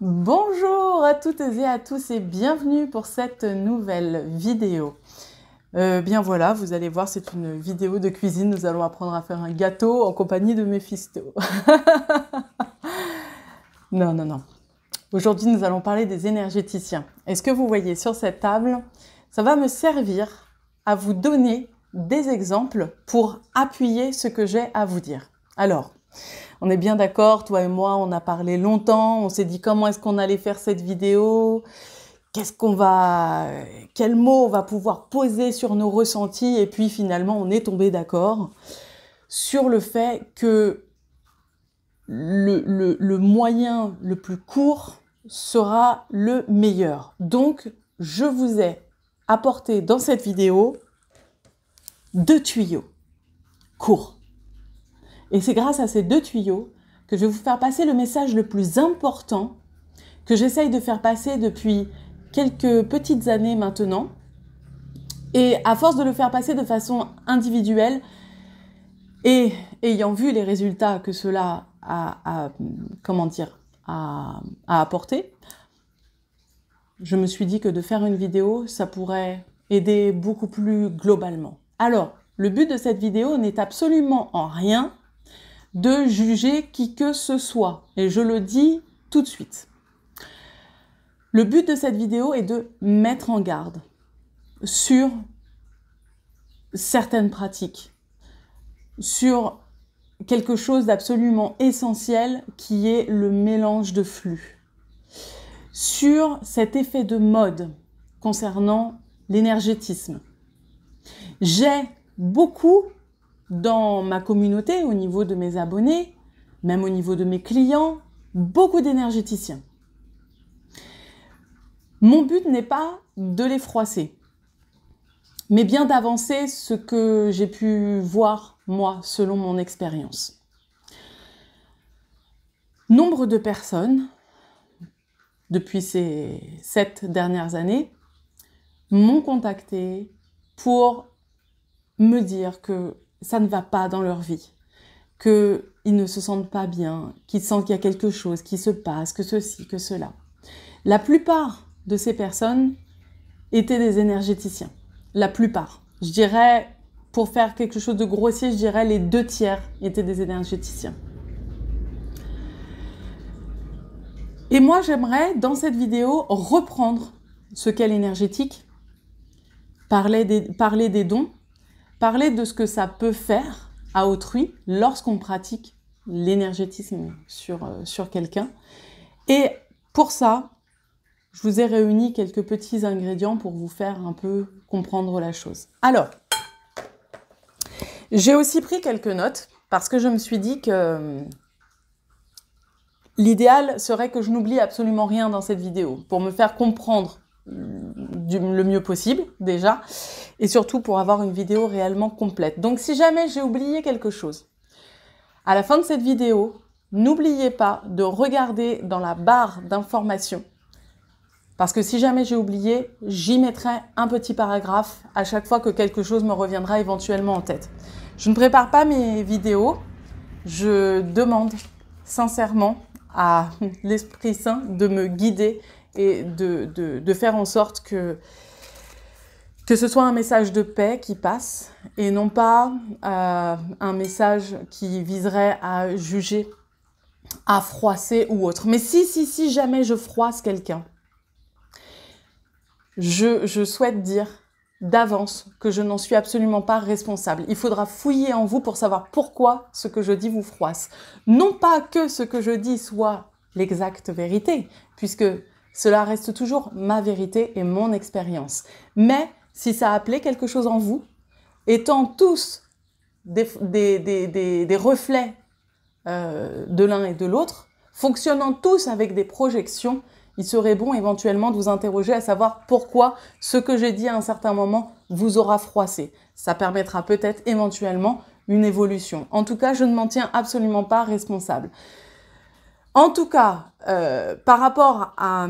Bonjour à toutes et à tous et bienvenue pour cette nouvelle vidéo. Euh, bien voilà, vous allez voir, c'est une vidéo de cuisine. Nous allons apprendre à faire un gâteau en compagnie de Mephisto. non, non, non. Aujourd'hui, nous allons parler des énergéticiens. est ce que vous voyez sur cette table, ça va me servir à vous donner des exemples pour appuyer ce que j'ai à vous dire. Alors, on est bien d'accord, toi et moi, on a parlé longtemps, on s'est dit comment est-ce qu'on allait faire cette vidéo, qu'est-ce qu'on va, quel mot on va pouvoir poser sur nos ressentis, et puis finalement, on est tombé d'accord sur le fait que le, le moyen le plus court sera le meilleur. Donc, je vous ai apporté dans cette vidéo deux tuyaux courts et c'est grâce à ces deux tuyaux que je vais vous faire passer le message le plus important que j'essaye de faire passer depuis quelques petites années maintenant. Et à force de le faire passer de façon individuelle et ayant vu les résultats que cela a, comment dire, a apporté, je me suis dit que de faire une vidéo, ça pourrait aider beaucoup plus globalement. Alors, le but de cette vidéo n'est absolument en rien de juger qui que ce soit. Et je le dis tout de suite. Le but de cette vidéo est de mettre en garde sur certaines pratiques, sur quelque chose d'absolument essentiel qui est le mélange de flux, sur cet effet de mode concernant l'énergétisme. J'ai beaucoup dans ma communauté, au niveau de mes abonnés, même au niveau de mes clients, beaucoup d'énergéticiens. Mon but n'est pas de les froisser, mais bien d'avancer ce que j'ai pu voir, moi, selon mon expérience. Nombre de personnes, depuis ces sept dernières années, m'ont contacté pour me dire que ça ne va pas dans leur vie, qu'ils ne se sentent pas bien, qu'ils sentent qu'il y a quelque chose qui se passe, que ceci, que cela. La plupart de ces personnes étaient des énergéticiens. La plupart. Je dirais, pour faire quelque chose de grossier, je dirais les deux tiers étaient des énergéticiens. Et moi, j'aimerais, dans cette vidéo, reprendre ce qu'est l'énergétique, parler des, parler des dons, parler de ce que ça peut faire à autrui lorsqu'on pratique l'énergétisme sur, euh, sur quelqu'un. Et pour ça, je vous ai réuni quelques petits ingrédients pour vous faire un peu comprendre la chose. Alors, j'ai aussi pris quelques notes parce que je me suis dit que euh, l'idéal serait que je n'oublie absolument rien dans cette vidéo pour me faire comprendre le mieux possible déjà, et surtout pour avoir une vidéo réellement complète. Donc si jamais j'ai oublié quelque chose, à la fin de cette vidéo, n'oubliez pas de regarder dans la barre d'informations, parce que si jamais j'ai oublié, j'y mettrai un petit paragraphe à chaque fois que quelque chose me reviendra éventuellement en tête. Je ne prépare pas mes vidéos, je demande sincèrement à l'Esprit Saint de me guider et de, faire en sorte que, que ce soit un message de paix qui passe et non pas euh, un message qui viserait à juger, à froisser ou autre. Mais si, si, si jamais je froisse quelqu'un, je, je souhaite dire d'avance que je n'en suis absolument pas responsable. Il faudra fouiller en vous pour savoir pourquoi ce que je dis vous froisse. Non pas que ce que je dis soit l'exacte vérité, puisque cela reste toujours ma vérité et mon expérience. Mais si ça a appelé quelque chose en vous, étant tous des, reflets euh, de l'un et de l'autre, fonctionnant tous avec des projections, il serait bon éventuellement de vous interroger à savoir pourquoi ce que j'ai dit à un certain moment vous aura froissé. Ça permettra peut-être éventuellement une évolution. En tout cas, je ne m'en tiens absolument pas responsable. En tout cas, euh, par rapport à,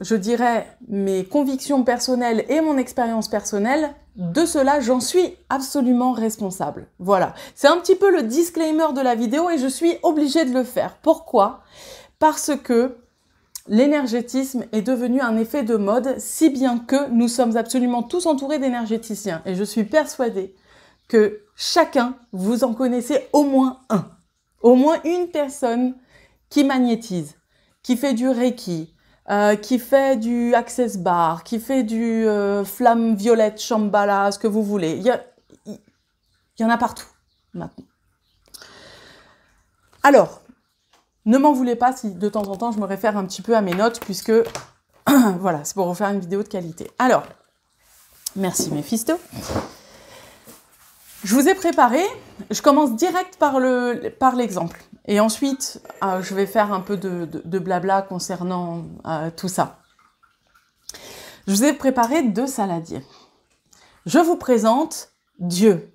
je dirais, mes convictions personnelles et mon expérience personnelle, de cela, j'en suis absolument responsable. Voilà. C'est un petit peu le disclaimer de la vidéo et je suis obligée de le faire. Pourquoi Parce que l'énergétisme est devenu un effet de mode, si bien que nous sommes absolument tous entourés d'énergéticiens. Et je suis persuadée que chacun, vous en connaissez au moins un. Au moins une personne qui magnétise, qui fait du Reiki, euh, qui fait du Access Bar, qui fait du euh, Flamme Violette, Shambhala, ce que vous voulez. Il y, en a partout maintenant. Alors, ne m'en voulez pas si de temps en temps je me réfère un petit peu à mes notes, puisque voilà, c'est pour refaire une vidéo de qualité. Alors, merci Mephisto. Je vous ai préparé, je commence direct par l'exemple. Le, par et ensuite, euh, je vais faire un peu de, blabla concernant euh, tout ça. Je vous ai préparé deux saladiers. Je vous présente Dieu.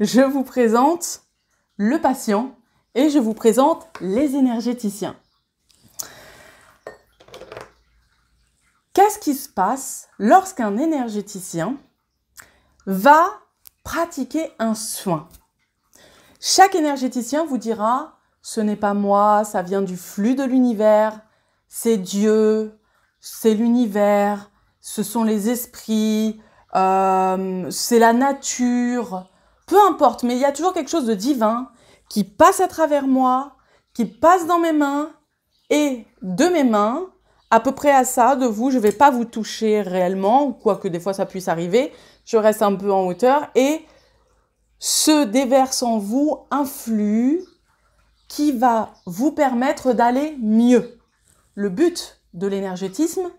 Je vous présente le patient et je vous présente les énergéticiens. Qu'est-ce qui se passe lorsqu'un énergéticien va pratiquez un soin. Chaque énergéticien vous dira, ce n'est pas moi, ça vient du flux de l'univers, c'est Dieu, c'est l'univers, ce sont les esprits, euh, c'est la nature, peu importe, mais il y a toujours quelque chose de divin qui passe à travers moi, qui passe dans mes mains et de mes mains, à peu près à ça, de vous, je ne vais pas vous toucher réellement, quoique des fois ça puisse arriver, je reste un peu en hauteur et se déverse en vous un flux qui va vous permettre d'aller mieux. Le but de l'énergétisme,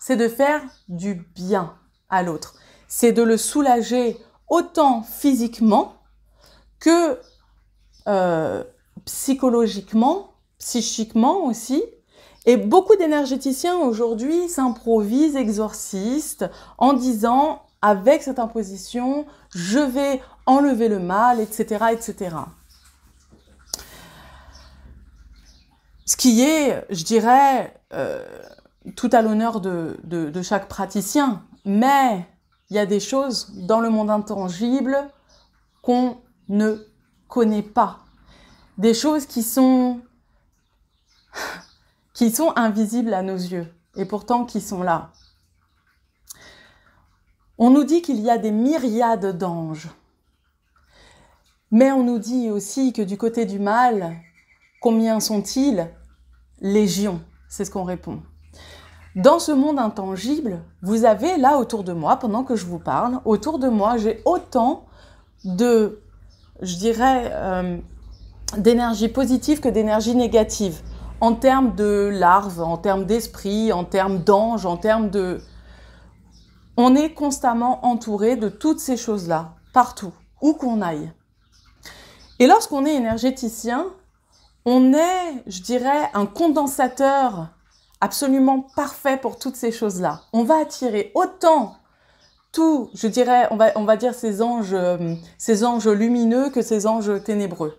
c'est de faire du bien à l'autre. C'est de le soulager autant physiquement que euh, psychologiquement, psychiquement aussi. Et beaucoup d'énergéticiens aujourd'hui s'improvisent exorcistes en disant avec cette imposition, je vais enlever le mal, etc., etc. Ce qui est, je dirais, euh, tout à l'honneur de, chaque praticien, mais il y a des choses dans le monde intangible qu'on ne connaît pas. Des choses qui sont, qui sont invisibles à nos yeux et pourtant qui sont là. On nous dit qu'il y a des myriades d'anges. Mais on nous dit aussi que du côté du mal, combien sont-ils Légion, c'est ce qu'on répond. Dans ce monde intangible, vous avez là autour de moi, pendant que je vous parle, autour de moi, j'ai autant de, je dirais, euh, d'énergie positive que d'énergie négative, en termes de larves, en termes d'esprit, en termes d'anges, en termes de, on est constamment entouré de toutes ces choses-là, partout, où qu'on aille. Et lorsqu'on est énergéticien, on est, je dirais, un condensateur absolument parfait pour toutes ces choses-là. On va attirer autant tout, je dirais, on va, on va dire ces anges, euh, ces anges lumineux que ces anges ténébreux.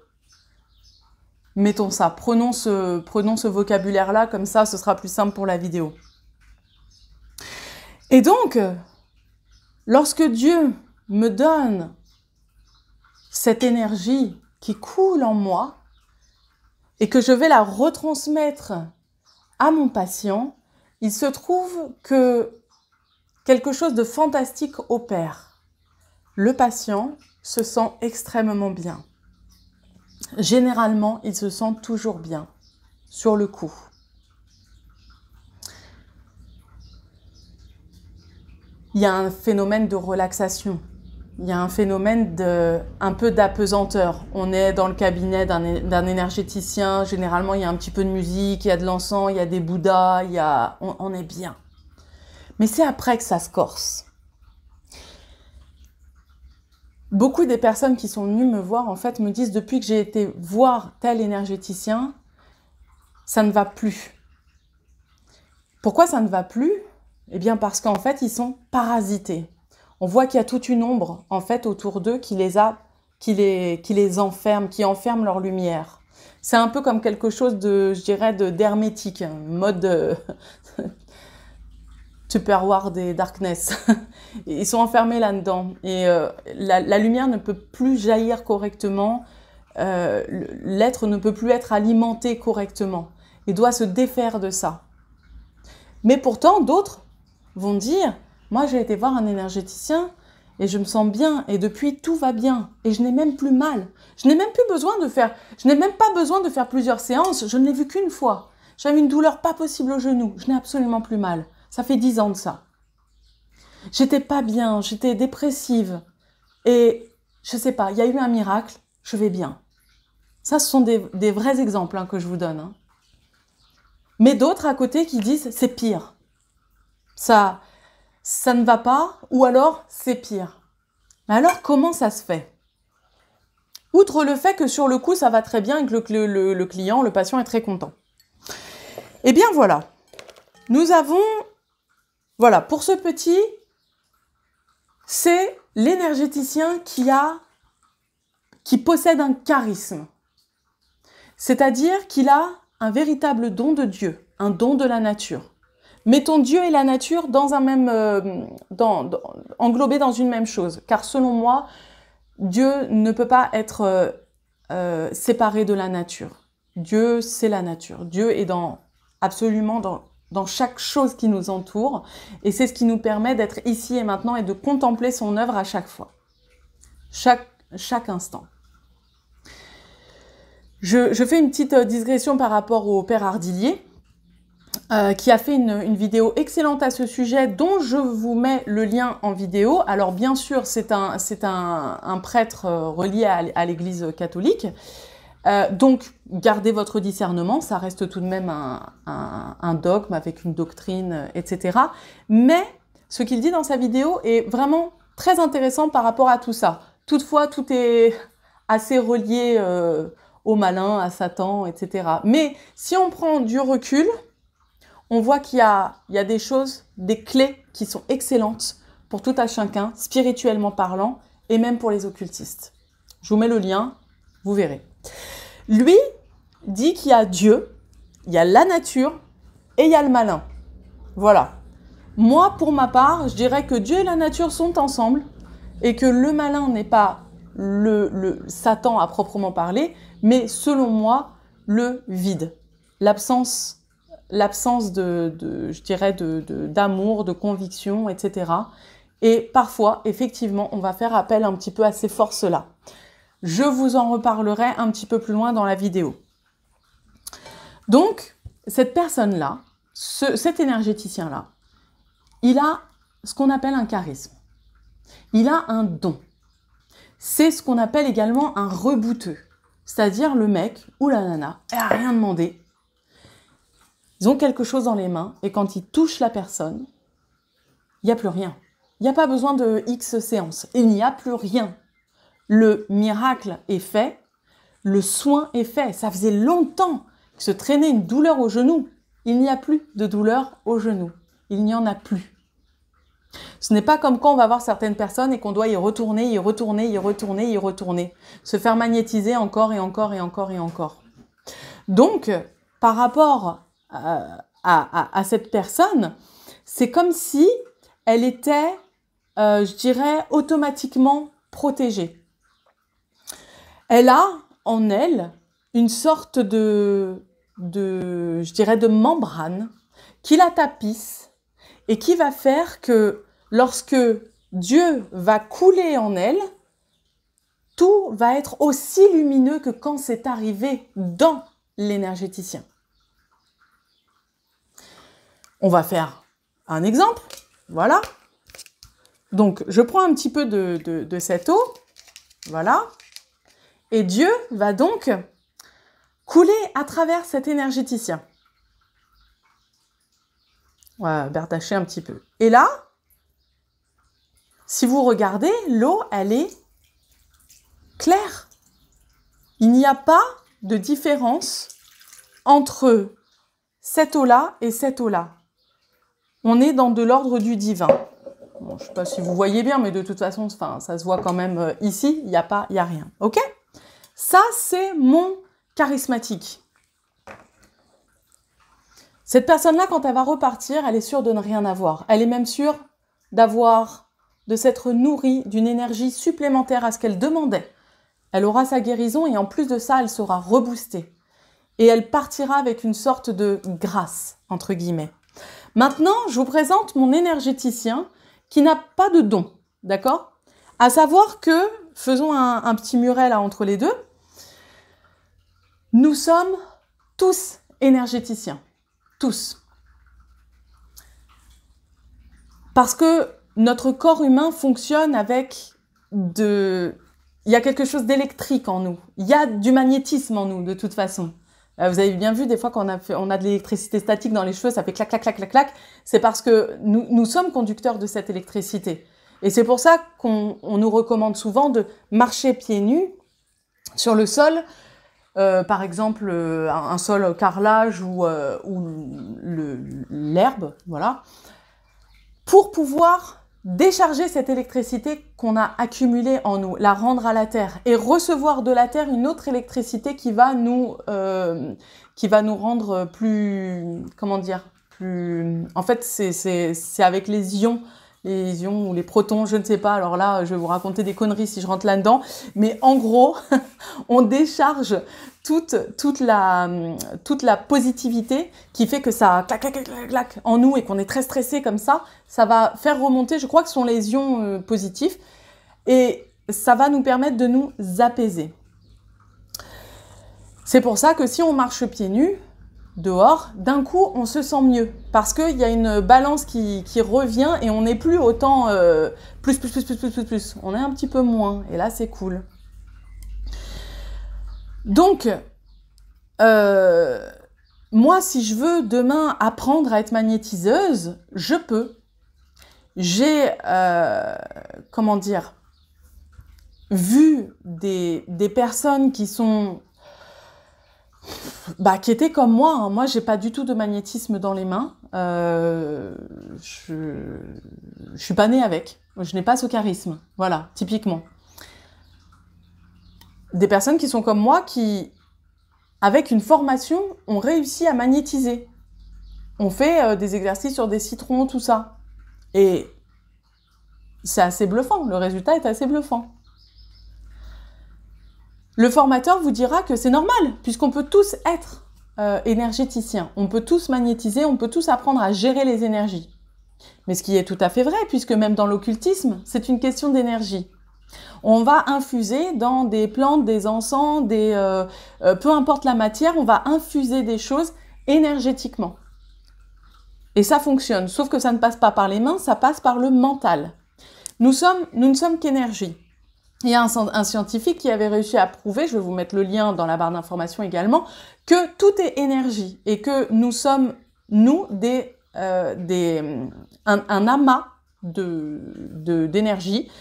Mettons ça, prenons ce, prenons ce vocabulaire-là, comme ça ce sera plus simple pour la vidéo. Et donc, Lorsque Dieu me donne cette énergie qui coule en moi et que je vais la retransmettre à mon patient, il se trouve que quelque chose de fantastique opère. Le patient se sent extrêmement bien. Généralement, il se sent toujours bien sur le coup. il y a un phénomène de relaxation. Il y a un phénomène de, un peu d'apesanteur. On est dans le cabinet d'un énergéticien. Généralement, il y a un petit peu de musique, il y a de l'encens, il y a des bouddhas, il y a, on, on est bien. Mais c'est après que ça se corse. Beaucoup des personnes qui sont venues me voir, en fait, me disent depuis que j'ai été voir tel énergéticien, ça ne va plus. Pourquoi ça ne va plus eh bien parce qu'en fait, ils sont parasités. On voit qu'il y a toute une ombre en fait autour d'eux qui les a qui les, qui les enferme, qui enferme leur lumière. C'est un peu comme quelque chose de, je dirais, de d'hermétique, mode euh, Super Tupperware des Darkness. Ils sont enfermés là-dedans et euh, la, lumière ne peut plus jaillir correctement, euh, l'être ne peut plus être alimenté correctement. Il doit se défaire de ça. Mais pourtant, d'autres vont dire, moi j'ai été voir un énergéticien et je me sens bien et depuis tout va bien et je n'ai même plus mal. Je n'ai même plus besoin de faire, je n'ai même pas besoin de faire plusieurs séances, je ne l'ai vu qu'une fois. J'avais une douleur pas possible au genou, je n'ai absolument plus mal. Ça fait dix ans de ça. J'étais pas bien, j'étais dépressive et je sais pas, il y a eu un miracle, je vais bien. Ça, ce sont des, vrais exemples hein, que je vous donne. Hein. Mais d'autres à côté qui disent c'est pire ça, ça ne va pas, ou alors c'est pire. Mais alors comment ça se fait Outre le fait que sur le coup ça va très bien et que le, client, le patient est très content. Eh bien voilà, nous avons, voilà, pour ce petit, c'est l'énergéticien qui a, qui possède un charisme. C'est-à-dire qu'il a un véritable don de Dieu, un don de la nature. Mettons Dieu et la nature dans un même, euh, dans, dans, englobés dans une même chose, car selon moi, Dieu ne peut pas être euh, euh, séparé de la nature. Dieu, c'est la nature. Dieu est dans absolument dans, dans chaque chose qui nous entoure, et c'est ce qui nous permet d'être ici et maintenant et de contempler son œuvre à chaque fois, chaque, chaque instant. Je, je fais une petite digression par rapport au Père Ardillier. Euh, qui a fait une, vidéo excellente à ce sujet, dont je vous mets le lien en vidéo. Alors bien sûr, c'est un, prêtre euh, relié à, l'Église catholique. Euh, donc, gardez votre discernement, ça reste tout de même un dogme avec une doctrine, etc. Mais ce qu'il dit dans sa vidéo est vraiment très intéressant par rapport à tout ça. Toutefois, tout est assez relié au malin, à Satan, etc. Mais si on prend du recul, on voit qu'il y a, des choses, des clés qui sont excellentes pour tout à chacun, spirituellement parlant, et même pour les occultistes. Je vous mets le lien, vous verrez. Lui dit qu'il y a Dieu, il y a la nature et il y a le malin. Voilà. Moi, pour ma part, je dirais que Dieu et la nature sont ensemble et que le malin n'est pas le, le Satan à proprement parler, mais selon moi, le vide, l'absence l'absence de, je dirais, d'amour, de, conviction, etc. Et parfois, effectivement, on va faire appel un petit peu à ces forces-là. Je vous en reparlerai un petit peu plus loin dans la vidéo. Donc, cette personne-là, cet énergéticien-là, il a ce qu'on appelle un charisme. Il a un don. C'est ce qu'on appelle également un rebouteux. C'est-à-dire le mec ou la nana, elle n'a rien demandé, ils ont quelque chose dans les mains et quand ils touchent la personne, il n'y a plus rien. Il n'y a pas besoin de X séances. Il n'y a plus rien. Le miracle est fait, le soin est fait. Ça faisait longtemps que se traînait une douleur au genou. Il n'y a plus de douleur au genou. Il n'y en a plus. Ce n'est pas comme quand on va voir certaines personnes et qu'on doit y retourner, y retourner, y retourner, y retourner. Se faire magnétiser encore et encore et encore et encore. Donc, par rapport à, cette personne, c'est comme si elle était, euh, je dirais, automatiquement protégée. Elle a en elle une sorte de, de je dirais, de membrane qui la tapisse et qui va faire que lorsque Dieu va couler en elle, tout va être aussi lumineux que quand c'est arrivé dans l'énergéticien. On va faire un exemple. Voilà. Donc, je prends un petit peu de, cette eau. Voilà. Et Dieu va donc couler à travers cet énergéticien. On va bertacher un petit peu. Et là, si vous regardez, l'eau, elle est claire. Il n'y a pas de différence entre cette eau-là et cette eau-là on est dans de l'ordre du divin. je ne sais pas si vous voyez bien, mais de toute façon, enfin, ça se voit quand même euh, ici, il n'y a pas, il n'y a rien. OK Ça, c'est mon charismatique. Cette personne-là, quand elle va repartir, elle est sûre de ne rien avoir. Elle est même sûre d'avoir, de s'être nourrie d'une énergie supplémentaire à ce qu'elle demandait. Elle aura sa guérison et en plus de ça, elle sera reboostée. Et elle partira avec une sorte de grâce, entre guillemets. Maintenant, je vous présente mon énergéticien qui n'a pas de don, d'accord À savoir que, faisons un, petit muret là entre les deux, nous sommes tous énergéticiens, tous. Parce que notre corps humain fonctionne avec de... Il y a quelque chose d'électrique en nous, il y a du magnétisme en nous de toute façon. Euh, vous avez bien vu, des fois, quand on a, on a de l'électricité statique dans les cheveux, ça fait clac, clac, clac, clac, clac. C'est parce que nous, nous sommes conducteurs de cette électricité. Et c'est pour ça qu'on on nous recommande souvent de marcher pieds nus sur le sol, euh, par exemple euh, un sol carrelage ou, euh, ou l'herbe, voilà, pour pouvoir décharger cette électricité qu'on a accumulée en nous, la rendre à la Terre et recevoir de la Terre une autre électricité qui va nous, euh, qui va nous rendre plus, comment dire, plus. En fait, c'est avec les ions les ions ou les protons, je ne sais pas. Alors là, je vais vous raconter des conneries si je rentre là-dedans. Mais en gros, on décharge toute, toute, la, toute la positivité qui fait que ça clac, clac, clac, clac en nous et qu'on est très stressé comme ça. Ça va faire remonter, je crois que ce sont les ions euh, positifs. Et ça va nous permettre de nous apaiser. C'est pour ça que si on marche pieds nus, dehors, d'un coup, on se sent mieux. Parce qu'il y a une balance qui, revient et on n'est plus autant euh, plus, plus, plus, plus, plus, plus, plus. On est un petit peu moins. Et là, c'est cool. Donc, euh, moi, si je veux demain apprendre à être magnétiseuse, je peux. J'ai, euh, comment dire, vu des, des personnes qui sont bah, qui étaient comme moi. Hein. Moi, j'ai pas du tout de magnétisme dans les mains. Euh, je... je suis pas née avec. Je n'ai pas ce charisme. Voilà, typiquement. Des personnes qui sont comme moi, qui, avec une formation, ont réussi à magnétiser. On fait euh, des exercices sur des citrons, tout ça. Et c'est assez bluffant. Le résultat est assez bluffant. Le formateur vous dira que c'est normal, puisqu'on peut tous être euh, énergéticiens, énergéticien, on peut tous magnétiser, on peut tous apprendre à gérer les énergies. Mais ce qui est tout à fait vrai, puisque même dans l'occultisme, c'est une question d'énergie. On va infuser dans des plantes, des encens, des euh, euh, peu importe la matière, on va infuser des choses énergétiquement. Et ça fonctionne, sauf que ça ne passe pas par les mains, ça passe par le mental. Nous sommes, nous ne sommes qu'énergie. Il y a un, scientifique qui avait réussi à prouver, je vais vous mettre le lien dans la barre d'information également, que tout est énergie et que nous sommes, nous, des, euh, un, amas d'énergie de, d'énergie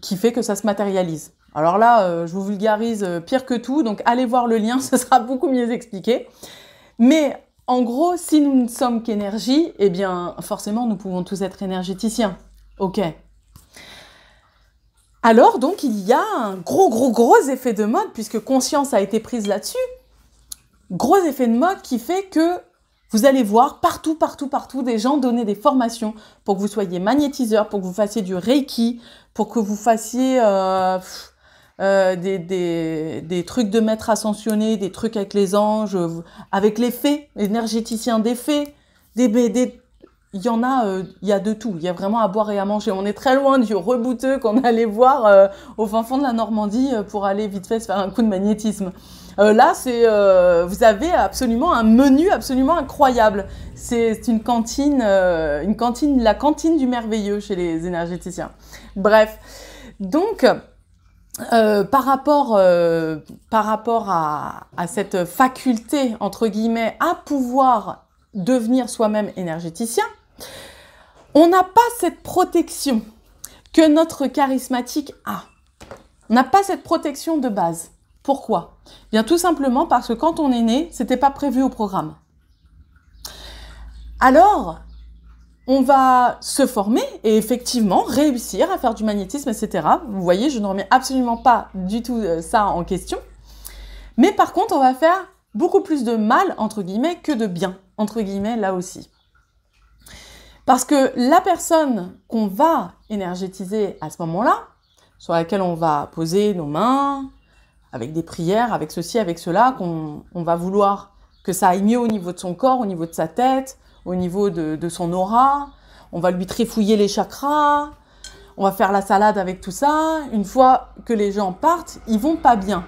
qui fait que ça se matérialise. Alors là, euh, je vous vulgarise euh, pire que tout, donc allez voir le lien, ce sera beaucoup mieux expliqué. Mais en gros, si nous ne sommes qu'énergie, eh bien forcément, nous pouvons tous être énergéticiens. Ok, alors donc il y a un gros gros gros effet de mode puisque conscience a été prise là-dessus. Gros effet de mode qui fait que vous allez voir partout, partout, partout des gens donner des formations pour que vous soyez magnétiseur, pour que vous fassiez du reiki, pour que vous fassiez euh, euh, des, trucs de maître ascensionné, des trucs avec les anges, euh, avec les fées, énergéticiens des fées, des, des il y en a, euh, il y a de tout. Il y a vraiment à boire et à manger. On est très loin du rebouteux qu'on allait voir euh, au fin fond de la Normandie euh, pour aller vite fait se faire un coup de magnétisme. là, c'est, vous avez absolument un menu absolument incroyable. C'est une cantine, une cantine, la cantine du merveilleux chez les énergéticiens. Bref, donc. par rapport, par rapport à, à, cette faculté, entre guillemets, à pouvoir devenir soi-même énergéticien, on n'a pas cette protection que notre charismatique a. On n'a pas cette protection de base. Pourquoi eh Bien tout simplement parce que quand on est né, c'était pas prévu au programme. Alors, on va se former et effectivement réussir à faire du magnétisme, etc. Vous voyez, je ne remets absolument pas du tout euh, ça en question. Mais par contre, on va faire beaucoup plus de mal, entre guillemets, que de bien, entre guillemets, là aussi. Parce que la personne qu'on va énergétiser à ce moment-là, sur laquelle on va poser nos mains, avec des prières, avec ceci, avec cela, qu'on va vouloir que ça aille mieux au niveau de son corps, au niveau de sa tête, au niveau de, son aura. On va lui tréfouiller les chakras, on va faire la salade avec tout ça. Une fois que les gens partent, ils vont pas bien.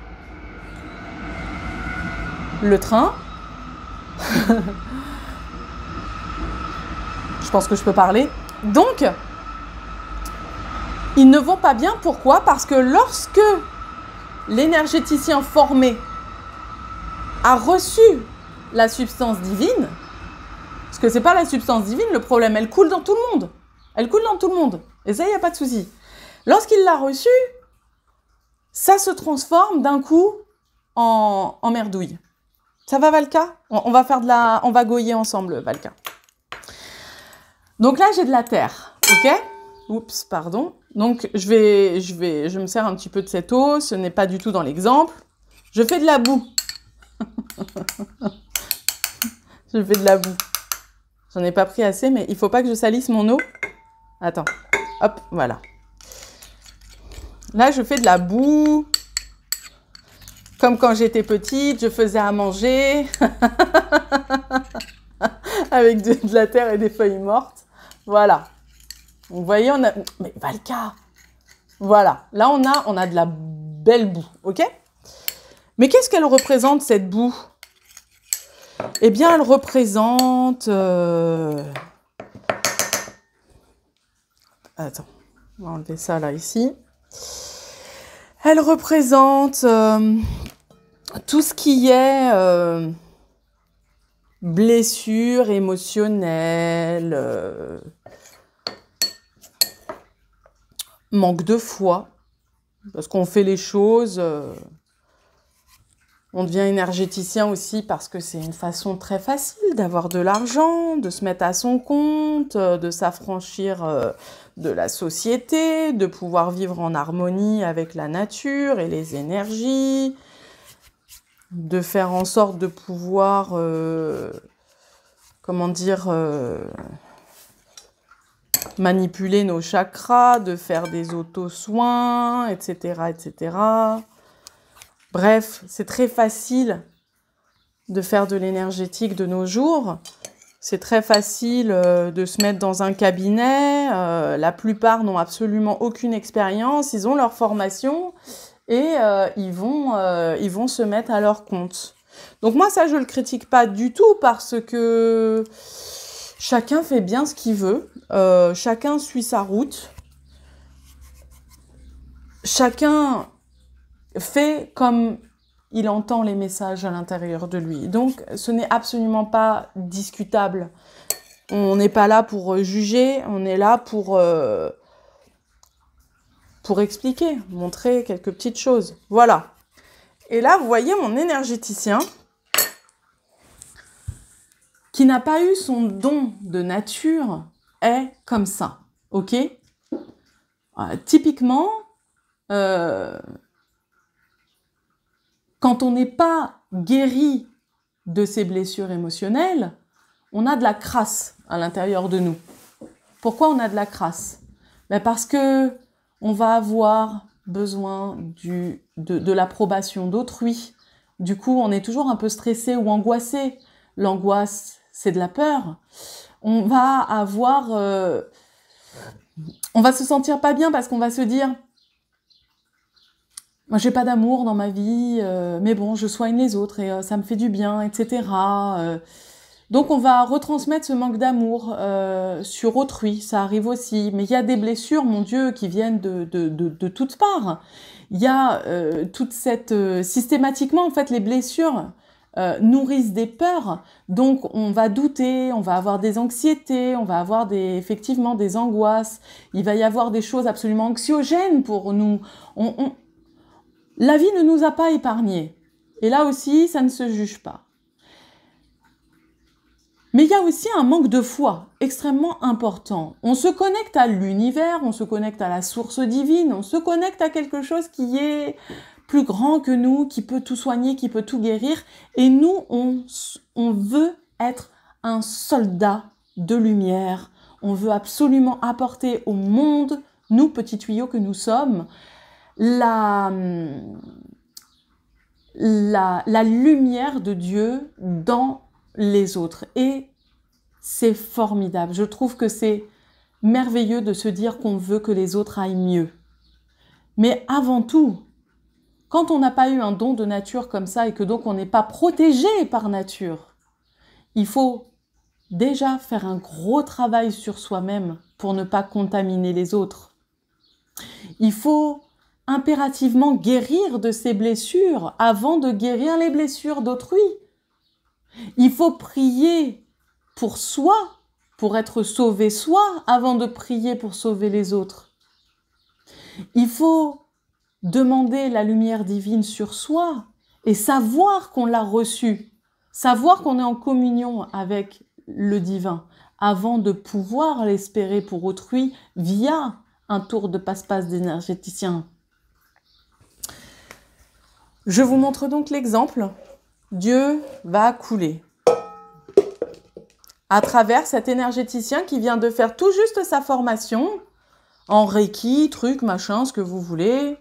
Le train, ce que je peux parler. Donc, ils ne vont pas bien. Pourquoi Parce que lorsque l'énergéticien formé a reçu la substance divine, parce que c'est pas la substance divine le problème, elle coule dans tout le monde. Elle coule dans tout le monde. Et ça, il n'y a pas de souci. Lorsqu'il l'a reçu ça se transforme d'un coup en, merdouille. Ça va, Valka on, on, va faire de la, on va goyer ensemble, Valka. Donc là, j'ai de la terre, ok Oups, pardon. Donc je vais, je vais, je me sers un petit peu de cette eau. Ce n'est pas du tout dans l'exemple. Je fais de la boue. je fais de la boue. J'en ai pas pris assez, mais il faut pas que je salisse mon eau. Attends. Hop, voilà. Là, je fais de la boue. Comme quand j'étais petite, je faisais à manger avec de la terre et des feuilles mortes. Voilà. Vous voyez, on a... Mais Valka Voilà. Là, on a, on a de la belle boue, ok Mais qu'est-ce qu'elle représente, cette boue Eh bien, elle représente... Euh, attends, on va enlever ça, là, ici. Elle représente euh, tout ce qui est... Euh, blessure émotionnelle, manque de foi, parce qu'on fait les choses. Euh, on devient énergéticien aussi parce que c'est une façon très facile d'avoir de l'argent, de se mettre à son compte, euh, de s'affranchir euh, de la société, de pouvoir vivre en harmonie avec la nature et les énergies, de faire en sorte de pouvoir, comment dire, manipuler nos chakras, de faire des auto-soins, etc., etc. Bref, c'est très facile de faire de l'énergétique de nos jours. C'est très facile euh, de se mettre dans un cabinet. Euh, la plupart n'ont absolument aucune expérience. Ils ont leur formation et euh, ils, vont, ils vont se mettre à leur compte. Donc moi, ça, je ne le critique pas du tout parce que chacun fait bien ce qu'il veut. Euh, chacun suit sa route. Chacun fait comme il entend les messages à l'intérieur de lui. Donc ce n'est absolument pas discutable. On n'est pas là pour euh, juger, on est là pour, euh, pour expliquer, montrer quelques petites choses. Voilà. Et là, vous voyez mon énergéticien qui n'a pas eu son don de nature est comme ça. OK euh, Typiquement, euh, quand on n'est pas guéri de ses blessures émotionnelles, on a de la crasse à l'intérieur de nous. Pourquoi on a de la crasse ben Parce que on va avoir besoin du, de, de l'approbation d'autrui. Du coup, on est toujours un peu stressé ou angoissé. L'angoisse, c'est de la peur on va avoir, euh, on va se sentir pas bien parce qu'on va se dire, moi j'ai pas d'amour dans ma vie, euh, mais bon, je soigne les autres et euh, ça me fait du bien, etc. donc on va retransmettre ce manque d'amour sur autrui, ça arrive aussi. Mais il y a des blessures, mon Dieu, qui viennent de, de, de, de toutes parts. Il y a toute cette... systématiquement, en fait, les blessures euh, nourrissent des peurs. Donc on va douter, on va avoir des anxiétés, on va avoir des, effectivement des angoisses. Il va y avoir des choses absolument anxiogènes pour nous. La vie ne nous a pas épargnés. Et là aussi, ça ne se juge pas. Mais il y a aussi un manque de foi extrêmement important. On se connecte à l'univers, on se connecte à la source divine, on se connecte à quelque chose qui est plus grand que nous, qui peut tout soigner, qui peut tout guérir. Et nous, on, veut être un soldat de lumière. On veut absolument apporter au monde, nous petits tuyaux que nous sommes, la, la lumière de Dieu dans les autres. Et c'est formidable. Je trouve que c'est merveilleux de se dire qu'on veut que les autres aillent mieux. Mais avant tout, quand on n'a pas eu un don de nature comme ça et que donc on n'est pas protégé par nature, il faut déjà faire un gros travail sur soi-même pour ne pas contaminer les autres. Il faut impérativement guérir de ses blessures avant de guérir les blessures d'autrui. Il faut prier pour soi, pour être sauvé soi, avant de prier pour sauver les autres. Il faut demander la lumière divine sur soi et savoir qu'on l'a reçue, savoir qu'on est en communion avec le divin avant de pouvoir l'espérer pour autrui via un tour de passe-passe d'énergéticien. Je vous montre donc l'exemple. Dieu va couler. À travers cet énergéticien qui vient de faire tout juste sa formation en Reiki, truc, machin, ce que vous voulez,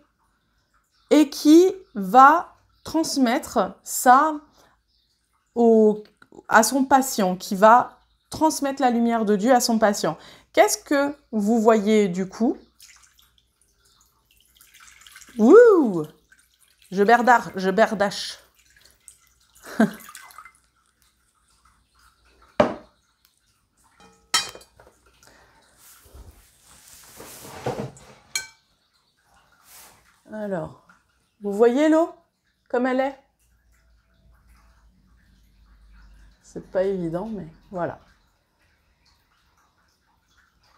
et qui va transmettre ça à son patient, qui va transmettre la lumière de Dieu à son patient. Qu'est-ce que vous voyez du coup Ouh Je je berdache. Alors. Vous voyez l'eau comme elle est C'est pas évident, mais voilà.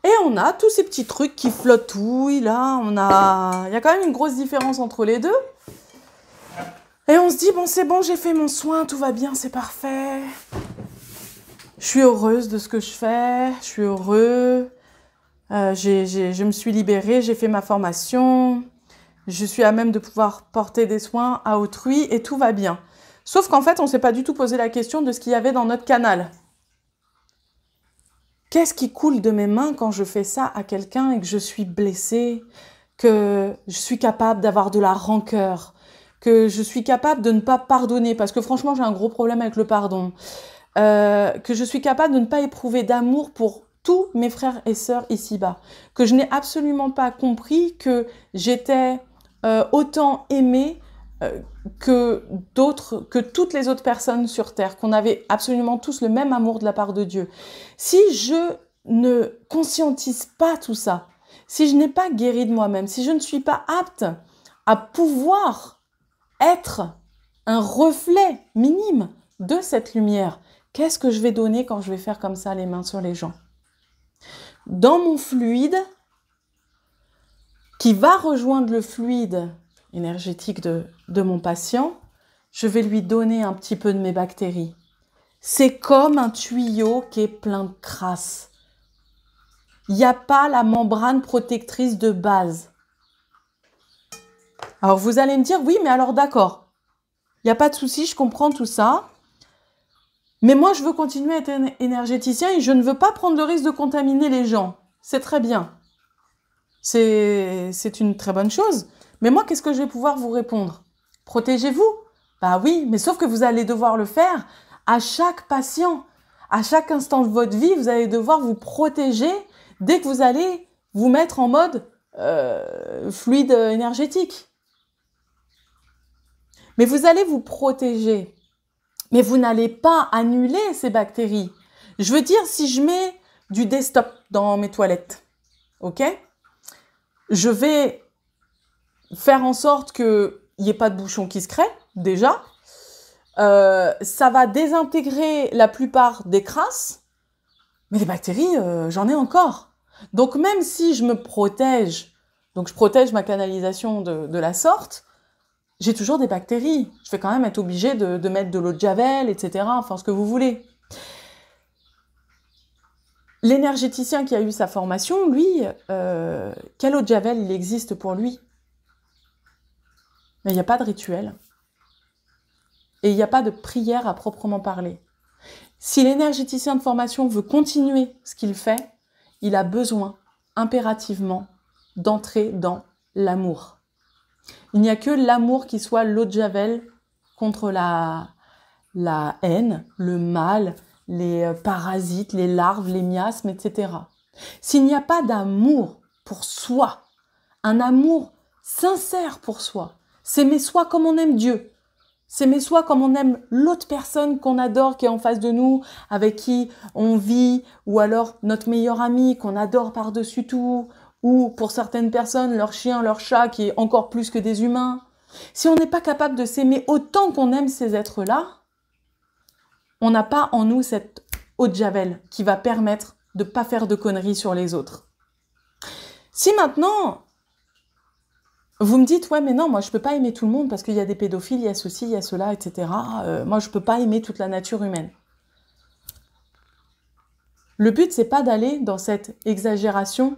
Et on a tous ces petits trucs qui flottent flottouillent, là, on a... Il y a quand même une grosse différence entre les deux. Et on se dit, bon, c'est bon, j'ai fait mon soin, tout va bien, c'est parfait. Je suis heureuse de ce que je fais, je suis heureux. Euh, je me suis libérée, j'ai fait ma formation je suis à même de pouvoir porter des soins à autrui et tout va bien. Sauf qu'en fait, on ne s'est pas du tout posé la question de ce qu'il y avait dans notre canal. Qu'est-ce qui coule de mes mains quand je fais ça à quelqu'un et que je suis blessée, que je suis capable d'avoir de la rancœur, que je suis capable de ne pas pardonner, parce que franchement j'ai un gros problème avec le pardon, euh, que je suis capable de ne pas éprouver d'amour pour tous mes frères et sœurs ici-bas, que je n'ai absolument pas compris que j'étais euh, autant aimé euh, que d'autres, que toutes les autres personnes sur Terre, qu'on avait absolument tous le même amour de la part de Dieu. Si je ne conscientise pas tout ça, si je n'ai pas guéri de moi-même, si je ne suis pas apte à pouvoir être un reflet minime de cette lumière, qu'est-ce que je vais donner quand je vais faire comme ça les mains sur les gens Dans mon fluide, qui va rejoindre le fluide énergétique de, mon patient, je vais lui donner un petit peu de mes bactéries. C'est comme un tuyau qui est plein de crasse. Il n'y a pas la membrane protectrice de base. Alors vous allez me dire, oui, mais alors d'accord, il n'y a pas de souci, je comprends tout ça. Mais moi, je veux continuer à être énergéticien et je ne veux pas prendre le risque de contaminer les gens. C'est très bien c'est une très bonne chose. Mais moi, qu'est-ce que je vais pouvoir vous répondre Protégez-vous. Bah oui, mais sauf que vous allez devoir le faire à chaque patient. À chaque instant de votre vie, vous allez devoir vous protéger dès que vous allez vous mettre en mode euh, fluide énergétique. Mais vous allez vous protéger. Mais vous n'allez pas annuler ces bactéries. Je veux dire, si je mets du desktop dans mes toilettes, ok je vais faire en sorte qu'il n'y ait pas de bouchon qui se crée, déjà. Euh, ça va désintégrer la plupart des crasses, mais les bactéries, euh, j'en ai encore. Donc même si je me protège, donc je protège ma canalisation de, la sorte, j'ai toujours des bactéries. Je vais quand même être obligé de, de mettre de l'eau de javel, etc. Enfin, ce que vous voulez. L'énergéticien qui a eu sa formation, lui, euh, quel autre javel il existe pour lui Mais il n'y a pas de rituel. Et il n'y a pas de prière à proprement parler. Si l'énergéticien de formation veut continuer ce qu'il fait, il a besoin impérativement d'entrer dans l'amour. Il n'y a que l'amour qui soit l'eau de javel contre la, la haine, le mal, les euh, parasites, les larves, les miasmes, etc. S'il n'y a pas d'amour pour soi, un amour sincère pour soi, s'aimer soi comme on aime Dieu, s'aimer soi comme on aime l'autre personne qu'on adore qui est en face de nous, avec qui on vit, ou alors notre meilleur ami qu'on adore par-dessus tout, ou pour certaines personnes leur chien, leur chat qui est encore plus que des humains. Si on n'est pas capable de s'aimer autant qu'on aime ces êtres-là, on n'a pas en nous cette haute javel qui va permettre de ne pas faire de conneries sur les autres. Si maintenant, vous me dites, ouais, mais non, moi, je ne peux pas aimer tout le monde parce qu'il y a des pédophiles, il y a ceci, il y a cela, etc. Euh, moi, je ne peux pas aimer toute la nature humaine. Le but, c'est pas d'aller dans cette exagération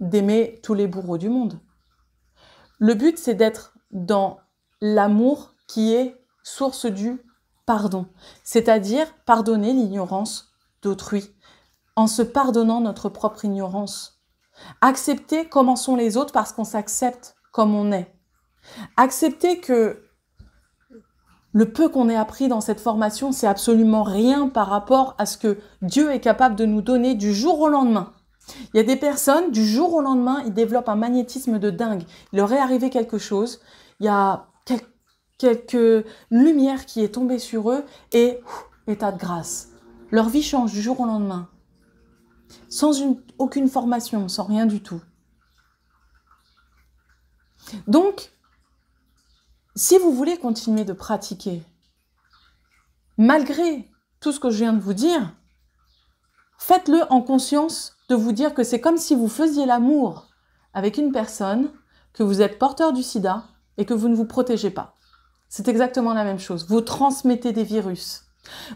d'aimer tous les bourreaux du monde. Le but, c'est d'être dans l'amour qui est source du pardon, c'est-à-dire pardonner l'ignorance d'autrui, en se pardonnant notre propre ignorance. Accepter comment sont les autres parce qu'on s'accepte comme on est. Accepter que le peu qu'on ait appris dans cette formation, c'est absolument rien par rapport à ce que Dieu est capable de nous donner du jour au lendemain. Il y a des personnes, du jour au lendemain, ils développent un magnétisme de dingue. Il leur est arrivé quelque chose. Il y a quelque lumière qui est tombée sur eux et état de grâce. Leur vie change du jour au lendemain, sans aucune formation, sans rien du tout. Donc, si vous voulez continuer de pratiquer, malgré tout ce que je viens de vous dire, faites-le en conscience de vous dire que c'est comme si vous faisiez l'amour avec une personne, que vous êtes porteur du sida et que vous ne vous protégez pas. C'est exactement la même chose. Vous transmettez des virus.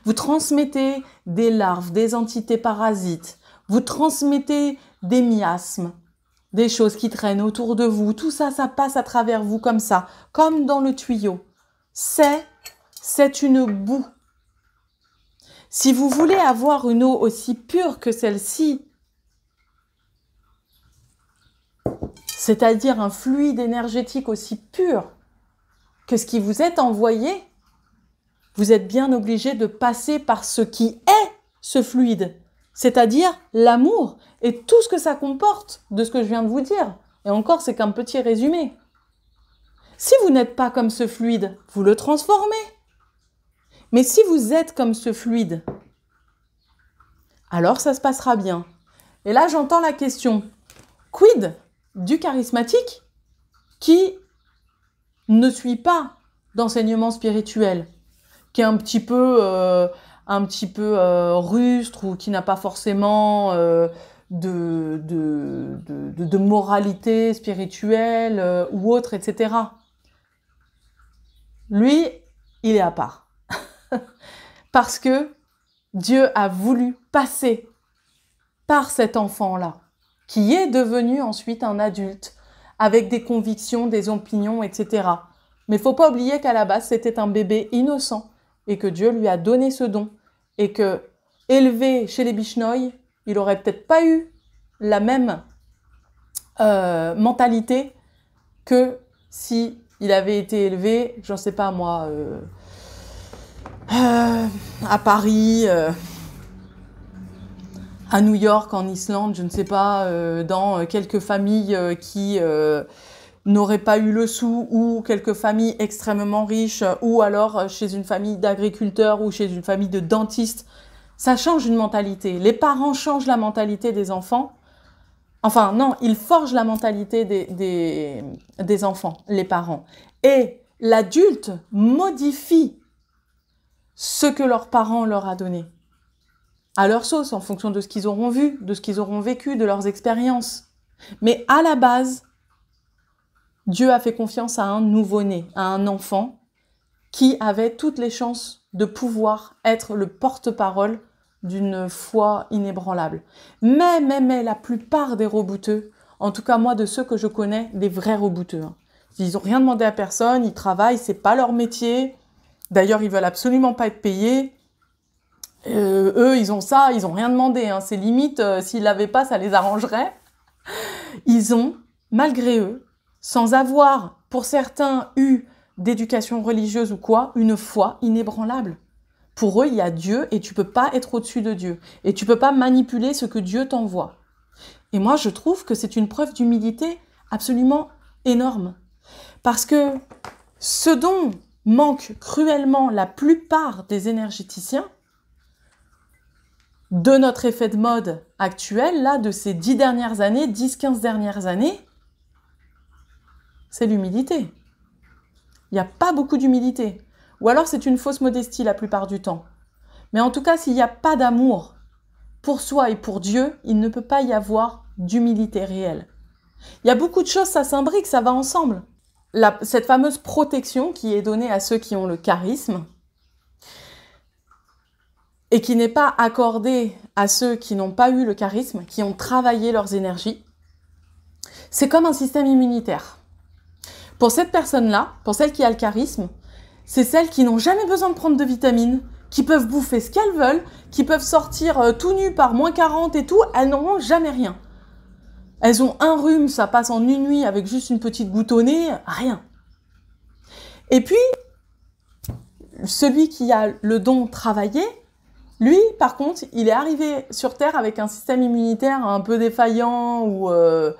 Vous transmettez des larves, des entités parasites. Vous transmettez des miasmes, des choses qui traînent autour de vous. Tout ça, ça passe à travers vous comme ça, comme dans le tuyau. C'est, c'est une boue. Si vous voulez avoir une eau aussi pure que celle-ci, c'est-à-dire un fluide énergétique aussi pur, que ce qui vous est envoyé, vous êtes bien obligé de passer par ce qui est ce fluide, c'est-à-dire l'amour et tout ce que ça comporte de ce que je viens de vous dire. Et encore, c'est qu'un petit résumé. Si vous n'êtes pas comme ce fluide, vous le transformez. Mais si vous êtes comme ce fluide, alors ça se passera bien. Et là, j'entends la question, quid du charismatique qui ne suit pas d'enseignement spirituel, qui est un petit peu, euh, un petit peu euh, rustre ou qui n'a pas forcément euh, de, de, moralité spirituelle ou autre, etc. Lui, il est à part. Parce que Dieu a voulu passer par cet enfant-là, qui est devenu ensuite un adulte avec des convictions, des opinions, etc. Mais faut pas oublier qu'à la base, c'était un bébé innocent et que Dieu lui a donné ce don et que élevé chez les Bichnoy, il aurait peut-être pas eu la même euh, mentalité que si il avait été élevé, j'en sais pas moi, euh, euh, à Paris à New York, en Islande, je ne sais pas, euh, dans euh, quelques familles euh, qui n'auraient pas eu le sou ou quelques familles extrêmement riches ou alors chez une famille d'agriculteurs ou chez une famille de dentistes. Ça change une mentalité. Les parents changent la mentalité des enfants. Enfin, non, ils forgent la mentalité des, des, enfants, les parents. Et l'adulte modifie ce que leurs parents leur a donné à leur sauce, en fonction de ce qu'ils auront vu, de ce qu'ils auront vécu, de leurs expériences. Mais à la base, Dieu a fait confiance à un nouveau-né, à un enfant qui avait toutes les chances de pouvoir être le porte-parole d'une foi inébranlable. Mais, mais, mais, la plupart des rebouteux, en tout cas moi de ceux que je connais, des vrais rebouteux, hein. ils n'ont rien demandé à personne, ils travaillent, c'est pas leur métier, d'ailleurs ils veulent absolument pas être payés, euh, eux, ils ont ça, ils ont rien demandé. Hein. C'est limite, euh, s'ils l'avaient pas, ça les arrangerait. Ils ont, malgré eux, sans avoir, pour certains, eu d'éducation religieuse ou quoi, une foi inébranlable. Pour eux, il y a Dieu et tu peux pas être au-dessus de Dieu. Et tu peux pas manipuler ce que Dieu t'envoie. Et moi, je trouve que c'est une preuve d'humilité absolument énorme. Parce que ce dont manque cruellement la plupart des énergéticiens, de notre effet de mode actuel, là, de ces dix dernières années, 10-15 dernières années, c'est l'humilité. Il n'y a pas beaucoup d'humilité. Ou alors c'est une fausse modestie la plupart du temps. Mais en tout cas, s'il n'y a pas d'amour pour soi et pour Dieu, il ne peut pas y avoir d'humilité réelle. Il y a beaucoup de choses, ça s'imbrique, ça va ensemble. cette fameuse protection qui est donnée à ceux qui ont le charisme, et qui n'est pas accordée à ceux qui n'ont pas eu le charisme, qui ont travaillé leurs énergies, c'est comme un système immunitaire. Pour cette personne-là, pour celle qui a le charisme, c'est celles qui n'ont jamais besoin de prendre de vitamines, qui peuvent bouffer ce qu'elles veulent, qui peuvent sortir euh, tout nu par moins 40 et tout, elles n'auront jamais rien. Elles ont un rhume, ça passe en une nuit avec juste une petite boutonnée rien. Et puis, celui qui a le don travaillé, lui, par contre, il est arrivé sur Terre avec un système immunitaire un peu défaillant ou euh,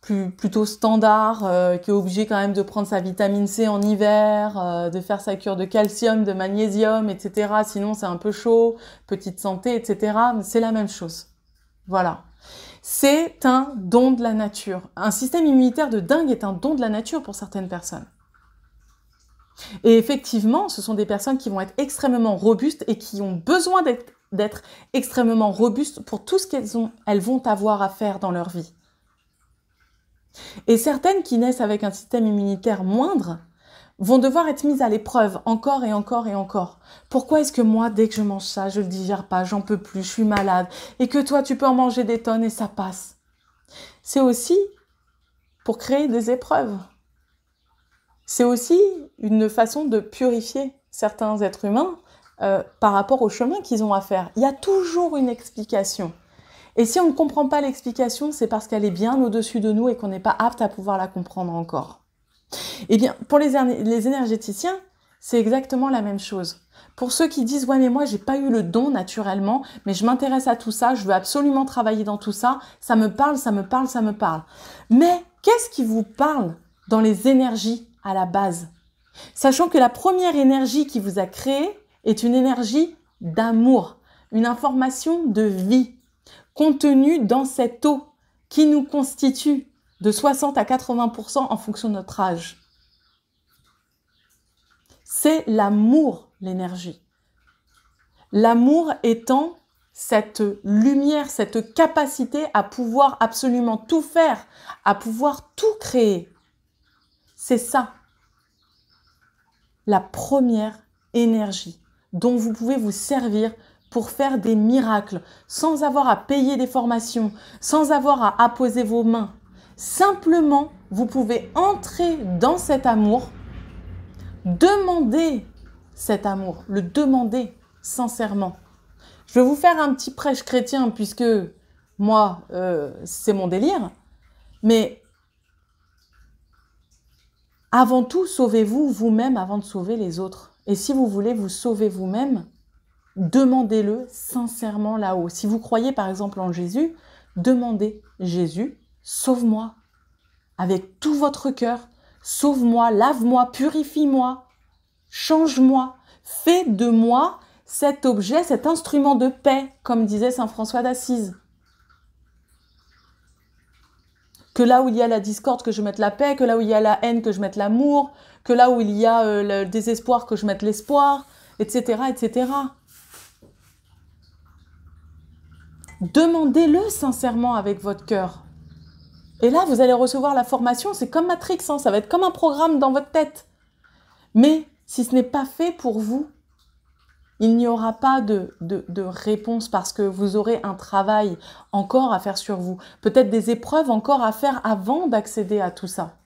plutôt standard, euh, qui est obligé quand même de prendre sa vitamine C en hiver, euh, de faire sa cure de calcium, de magnésium, etc. Sinon, c'est un peu chaud, petite santé, etc. Mais c'est la même chose. Voilà. C'est un don de la nature. Un système immunitaire de dingue est un don de la nature pour certaines personnes. Et effectivement, ce sont des personnes qui vont être extrêmement robustes et qui ont besoin d'être extrêmement robustes pour tout ce qu'elles vont avoir à faire dans leur vie. Et certaines qui naissent avec un système immunitaire moindre vont devoir être mises à l'épreuve encore et encore et encore. Pourquoi est-ce que moi, dès que je mange ça, je le digère pas, j'en peux plus, je suis malade, et que toi, tu peux en manger des tonnes et ça passe C'est aussi pour créer des épreuves. C'est aussi une façon de purifier certains êtres humains euh, par rapport au chemin qu'ils ont à faire. Il y a toujours une explication. Et si on ne comprend pas l'explication, c'est parce qu'elle est bien au-dessus de nous et qu'on n'est pas apte à pouvoir la comprendre encore. Eh bien, pour les, les énergéticiens, c'est exactement la même chose. Pour ceux qui disent ouais mais moi j'ai pas eu le don naturellement, mais je m'intéresse à tout ça, je veux absolument travailler dans tout ça, ça me parle, ça me parle, ça me parle. Mais qu'est-ce qui vous parle dans les énergies la base. Sachant que la première énergie qui vous a créé est une énergie d'amour, une information de vie contenue dans cette eau qui nous constitue de 60 à 80% en fonction de notre âge. C'est l'amour, l'énergie. L'amour étant cette lumière, cette capacité à pouvoir absolument tout faire, à pouvoir tout créer. C'est ça, la première énergie dont vous pouvez vous servir pour faire des miracles, sans avoir à payer des formations, sans avoir à apposer vos mains. Simplement, vous pouvez entrer dans cet amour, demander cet amour, le demander sincèrement. Je vais vous faire un petit prêche chrétien puisque moi, euh, c'est mon délire, mais avant tout, sauvez-vous vous-même avant de sauver les autres. Et si vous voulez vous sauver vous-même, demandez-le sincèrement là-haut. Si vous croyez par exemple en Jésus, demandez Jésus, sauve-moi avec tout votre cœur, sauve-moi, lave-moi, purifie-moi, change-moi, fais de moi cet objet, cet instrument de paix, comme disait Saint François d'Assise. que là où il y a la discorde, que je mette la paix, que là où il y a la haine, que je mette l'amour, que là où il y a euh, le désespoir, que je mette l'espoir, etc., etc. Demandez-le sincèrement avec votre cœur. Et là, vous allez recevoir la formation, c'est comme Matrix, hein, ça va être comme un programme dans votre tête. Mais si ce n'est pas fait pour vous, il n'y aura pas de, réponse parce que vous aurez un travail encore à faire sur vous, peut-être des épreuves encore à faire avant d'accéder à tout ça.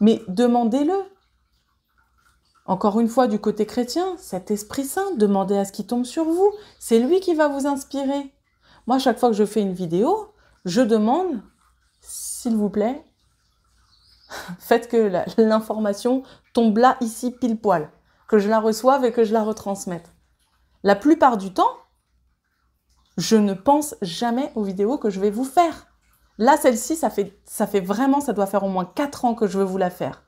Mais demandez-le. Encore une fois, du côté chrétien, cet Esprit Saint, demandez à ce qui tombe sur vous. C'est lui qui va vous inspirer. Moi, chaque fois que je fais une vidéo, je demande, s'il vous plaît, faites que l'information tombe là, ici, pile poil que je la reçoive et que je la retransmette. La plupart du temps, je ne pense jamais aux vidéos que je vais vous faire. Là, celle-ci, ça fait, vraiment, ça doit faire au moins 4 ans que je veux vous la faire.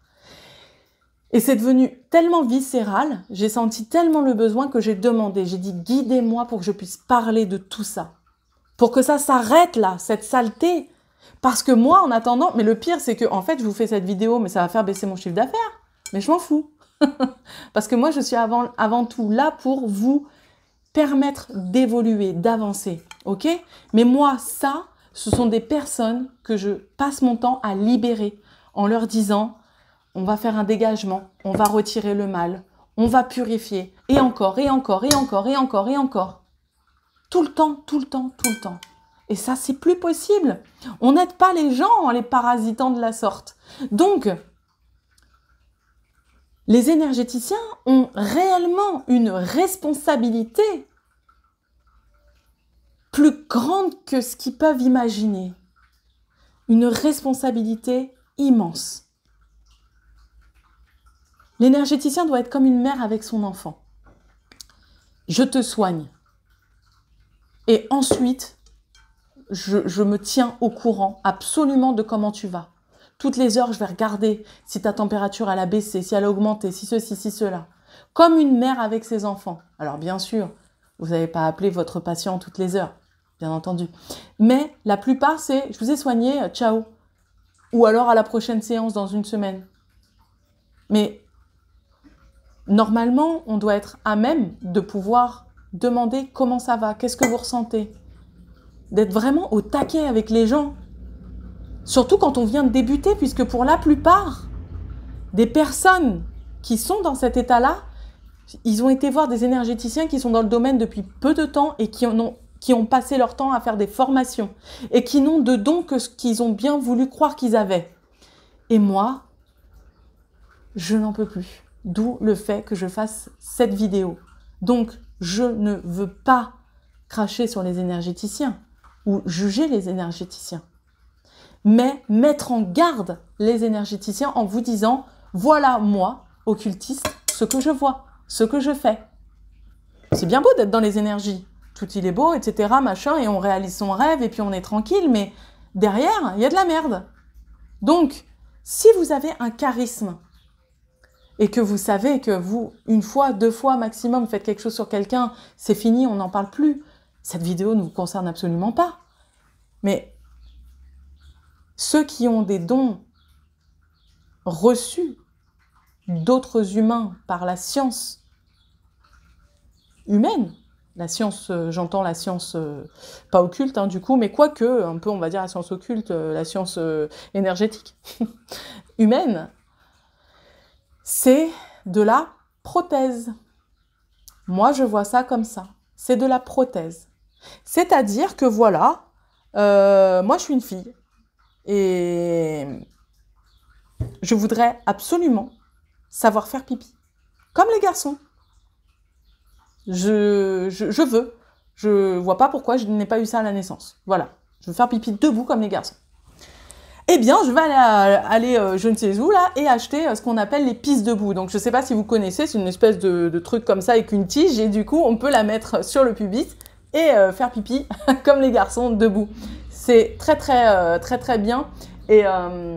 Et c'est devenu tellement viscéral, j'ai senti tellement le besoin que j'ai demandé, j'ai dit guidez-moi pour que je puisse parler de tout ça. Pour que ça s'arrête là, cette saleté. Parce que moi, en attendant, mais le pire, c'est que, en fait, je vous fais cette vidéo, mais ça va faire baisser mon chiffre d'affaires. Mais je m'en fous. Parce que moi, je suis avant, tout là pour vous permettre d'évoluer, d'avancer. OK Mais moi, ça, ce sont des personnes que je passe mon temps à libérer en leur disant, on va faire un dégagement, on va retirer le mal, on va purifier. Et encore, et encore, et encore, et encore, et encore. Tout le temps, tout le temps, tout le temps. Et ça, c'est plus possible. On n'aide pas les gens en hein, les parasitant de la sorte. Donc, les énergéticiens ont réellement une responsabilité plus grande que ce qu'ils peuvent imaginer. Une responsabilité immense. L'énergéticien doit être comme une mère avec son enfant. Je te soigne. Et ensuite, je, me tiens au courant absolument de comment tu vas. Toutes les heures, je vais regarder si ta température, elle a baissé, si elle a augmenté, si ceci, si cela. Comme une mère avec ses enfants. Alors bien sûr, vous n'avez pas appelé votre patient toutes les heures, bien entendu. Mais la plupart, c'est je vous ai soigné, euh, ciao. Ou alors à la prochaine séance dans une semaine. Mais normalement, on doit être à même de pouvoir demander comment ça va, qu'est-ce que vous ressentez. D'être vraiment au taquet avec les gens Surtout quand on vient de débuter, puisque pour la plupart des personnes qui sont dans cet état-là, ils ont été voir des énergéticiens qui sont dans le domaine depuis peu de temps et qui, ont, ont passé leur temps à faire des formations et qui n'ont de don que ce qu'ils ont bien voulu croire qu'ils avaient. Et moi, je n'en peux plus. D'où le fait que je fasse cette vidéo. Donc, je ne veux pas cracher sur les énergéticiens ou juger les énergéticiens mais mettre en garde les énergéticiens en vous disant, voilà moi, occultiste, ce que je vois, ce que je fais. C'est bien beau d'être dans les énergies, tout il est beau, etc., machin, et on réalise son rêve, et puis on est tranquille, mais derrière, il y a de la merde. Donc, si vous avez un charisme, et que vous savez que vous, une fois, deux fois maximum, faites quelque chose sur quelqu'un, c'est fini, on n'en parle plus, cette vidéo ne vous concerne absolument pas. Mais ceux qui ont des dons reçus d'autres humains par la science humaine, la science, euh, j'entends la science euh, pas occulte hein, du coup, mais quoique, un peu on va dire la science occulte, euh, la science énergétique humaine, c'est de la prothèse. Moi je vois ça comme ça, c'est de la prothèse. C'est-à-dire que voilà, moi je suis une fille, et je voudrais absolument savoir faire pipi, comme les garçons. Je, je, je veux. Je vois pas pourquoi je n'ai pas eu ça à la naissance. Voilà. Je veux faire pipi debout comme les garçons. Eh bien, je vais aller, euh, euh, je ne sais où là et acheter euh, ce qu'on appelle les pisses debout. Donc, je ne sais pas si vous connaissez, c'est une espèce de, truc comme ça avec une tige et du coup, on peut la mettre sur le pubis et faire pipi comme les garçons debout. C'est très, très, euh, très, très bien. Et, euh,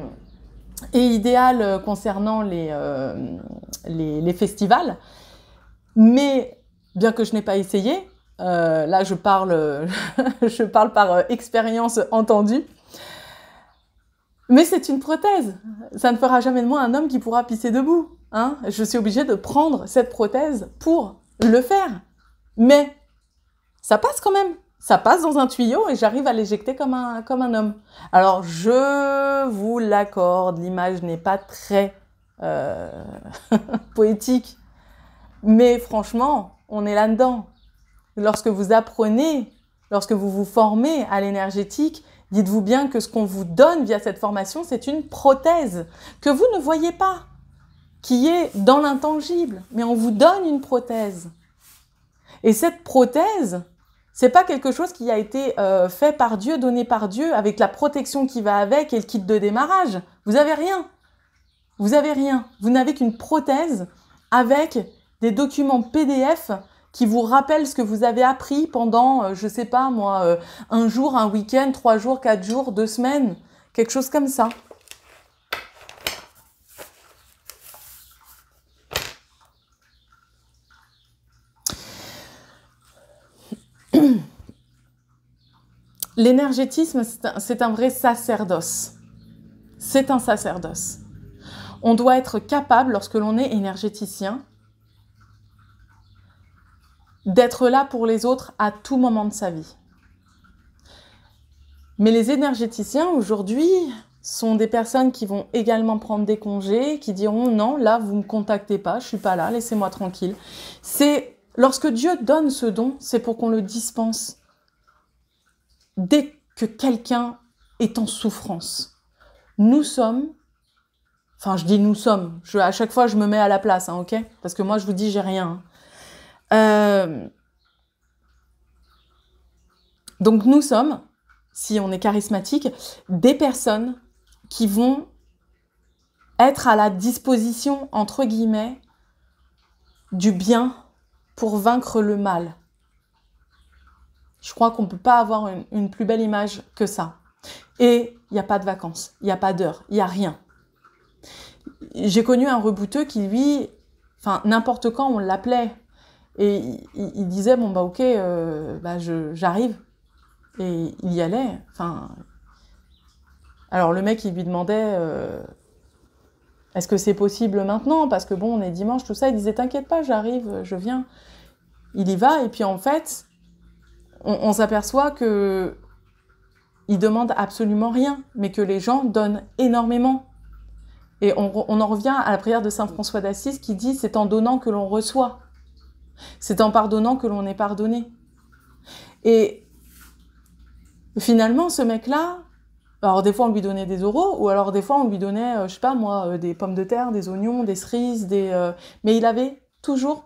idéal euh, concernant les, festivals. Mais bien que je n'ai pas essayé, là je parle, je parle par expérience entendue, mais c'est une prothèse. Ça ne fera jamais de moi un homme qui pourra pisser debout. Hein. je suis obligée de prendre cette prothèse pour le faire. Mais ça passe quand même ça passe dans un tuyau et j'arrive à l'éjecter comme un, comme un homme. Alors, je vous l'accorde, l'image n'est pas très euh, poétique, mais franchement, on est là-dedans. Lorsque vous apprenez, lorsque vous vous formez à l'énergétique, dites-vous bien que ce qu'on vous donne via cette formation, c'est une prothèse que vous ne voyez pas, qui est dans l'intangible, mais on vous donne une prothèse. Et cette prothèse, c'est pas quelque chose qui a été euh, fait par Dieu, donné par Dieu, avec la protection qui va avec et le kit de démarrage. Vous avez rien. Vous avez rien. Vous n'avez qu'une prothèse avec des documents PDF qui vous rappellent ce que vous avez appris pendant, je euh, je sais pas moi, euh, un jour, un week-end, trois jours, quatre jours, deux semaines, quelque chose comme ça. L'énergétisme, c'est un vrai sacerdoce. C'est un sacerdoce. On doit être capable, lorsque l'on est énergéticien, d'être là pour les autres à tout moment de sa vie. Mais les énergéticiens, aujourd'hui, sont des personnes qui vont également prendre des congés, qui diront non, là, vous ne me contactez pas, je suis pas là, laissez-moi tranquille. C'est Lorsque Dieu donne ce don, c'est pour qu'on le dispense dès que quelqu'un est en souffrance. Nous sommes, enfin je dis nous sommes, à chaque fois je me mets à la place, hein, ok Parce que moi je vous dis j'ai rien. Hein. Euh, donc nous sommes, si on est charismatique, des personnes qui vont être à la disposition, entre guillemets, du bien pour vaincre le mal. Je crois qu'on ne peut pas avoir une, plus belle image que ça. Et il n'y a pas de vacances, il n'y a pas d'heure, il n'y a rien. J'ai connu un rebouteux qui, lui, enfin, n'importe quand, on l'appelait. Et il, disait, bon, bah ok, euh, bah, j'arrive. Et il y allait. Enfin, alors le mec, il lui demandait... Euh, est-ce que c'est possible maintenant Parce que bon, on est dimanche, tout ça. Il disait T'inquiète pas, j'arrive, je viens. Il y va, et puis en fait, on, s'aperçoit que il demande absolument rien, mais que les gens donnent énormément. Et on, on en revient à la prière de saint François d'Assise qui dit C'est en donnant que l'on reçoit. C'est en pardonnant que l'on est pardonné. Et finalement, ce mec-là, alors des fois on lui donnait des euros ou alors des fois on lui donnait, je euh, je sais pas moi, euh, des pommes de terre, des oignons, des cerises, des. Euh, mais il avait toujours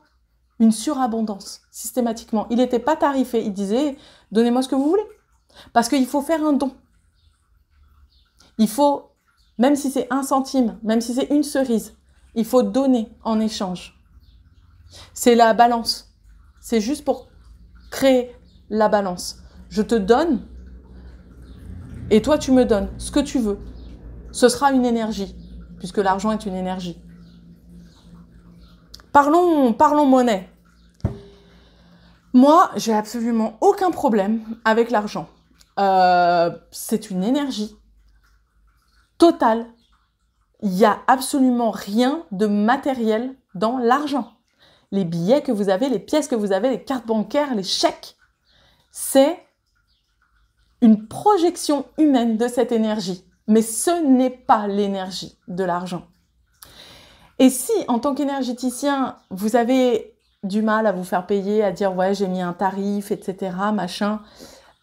une surabondance systématiquement. Il n'était pas tarifé. Il disait donnez-moi ce que vous voulez parce qu'il faut faire un don. Il faut, même si c'est un centime, même si c'est une cerise, il faut donner en échange. C'est la balance. C'est juste pour créer la balance. Je te donne et toi, tu me donnes ce que tu veux. Ce sera une énergie, puisque l'argent est une énergie. Parlons, parlons monnaie. Moi, j'ai absolument aucun problème avec l'argent. Euh, c'est une énergie totale. Il n'y a absolument rien de matériel dans l'argent. Les billets que vous avez, les pièces que vous avez, les cartes bancaires, les chèques, c'est une projection humaine de cette énergie. Mais ce n'est pas l'énergie de l'argent. Et si, en tant qu'énergéticien, vous avez du mal à vous faire payer, à dire ouais j'ai mis un tarif, etc., machin,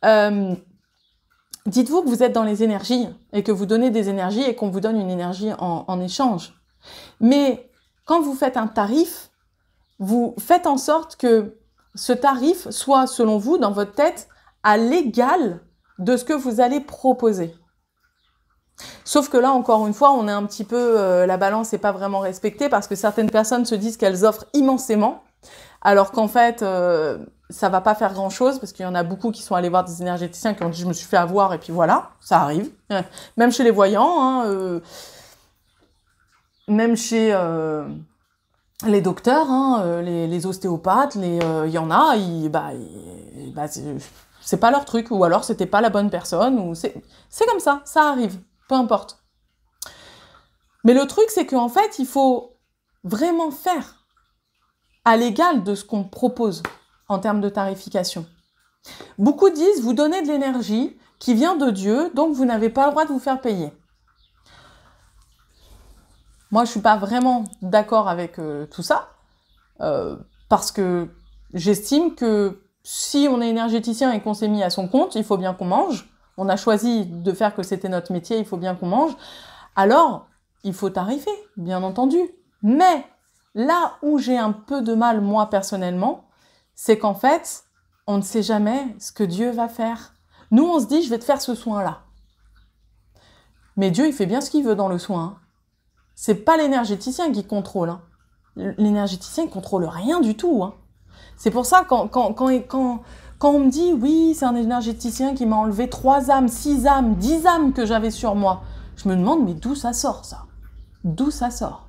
euh, dites-vous que vous êtes dans les énergies et que vous donnez des énergies et qu'on vous donne une énergie en échange. Mais quand vous faites un tarif, vous faites en sorte que ce tarif soit, selon vous, dans votre tête, à l'égal de ce que vous allez proposer. Sauf que là, encore une fois, on est un petit peu, euh, la balance n'est pas vraiment respectée parce que certaines personnes se disent qu'elles offrent immensément, alors qu'en fait, ça euh, ça va pas faire grand chose parce qu'il y en a beaucoup qui sont allés voir des énergéticiens qui ont dit je me suis fait avoir et puis voilà, ça arrive. Même chez les voyants, hein, euh, même chez les docteurs, hein, les, ostéopathes, il y en a, ils, bah, bah c'est pas leur truc, ou alors c'était pas la bonne personne, ou c'est comme ça, ça arrive, peu importe. Mais le truc, c'est qu'en fait, il faut vraiment faire à l'égal de ce qu'on propose en termes de tarification. Beaucoup disent, vous donnez de l'énergie qui vient de Dieu, donc vous n'avez pas le droit de vous faire payer. Moi, je suis pas vraiment d'accord avec euh, tout ça, euh, parce que j'estime que si on est énergéticien et qu'on s'est mis à son compte, il faut bien qu'on mange. On a choisi de faire que c'était notre métier, il faut bien qu'on mange. Alors, il faut tarifer, bien entendu. Mais là où j'ai un peu de mal, moi, personnellement, c'est qu'en fait, on ne sait jamais ce que Dieu va faire. Nous, on se dit, je vais te faire ce soin-là. Mais Dieu, il fait bien ce qu'il veut dans le soin. Hein. C'est pas l'énergéticien qui contrôle. Hein. L'énergéticien contrôle rien du tout. Hein. C'est pour ça, quand, on me dit oui, c'est un énergéticien qui m'a enlevé trois âmes, six âmes, dix âmes que j'avais sur moi, je me demande mais d'où ça sort ça D'où ça sort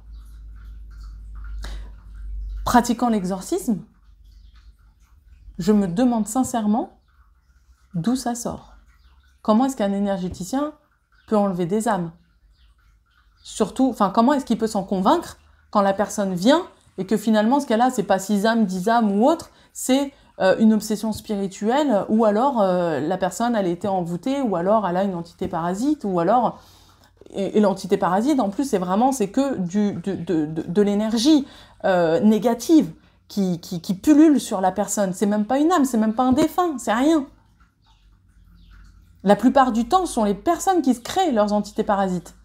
Pratiquant l'exorcisme, je me demande sincèrement d'où ça sort. Comment est-ce qu'un énergéticien peut enlever des âmes Surtout, enfin, comment est-ce qu'il peut s'en convaincre quand la personne vient et que finalement, ce qu'elle a, c'est pas six âmes, dix âmes ou autre, c'est euh, une obsession spirituelle, ou alors euh, la personne, elle a été envoûtée, ou alors elle a une entité parasite, ou alors et, l'entité parasite, en plus, c'est vraiment c'est que de, l'énergie euh, négative qui, qui, pullule sur la personne. C'est même pas une âme, c'est même pas un défunt, c'est rien. La plupart du temps, ce sont les personnes qui se créent leurs entités parasites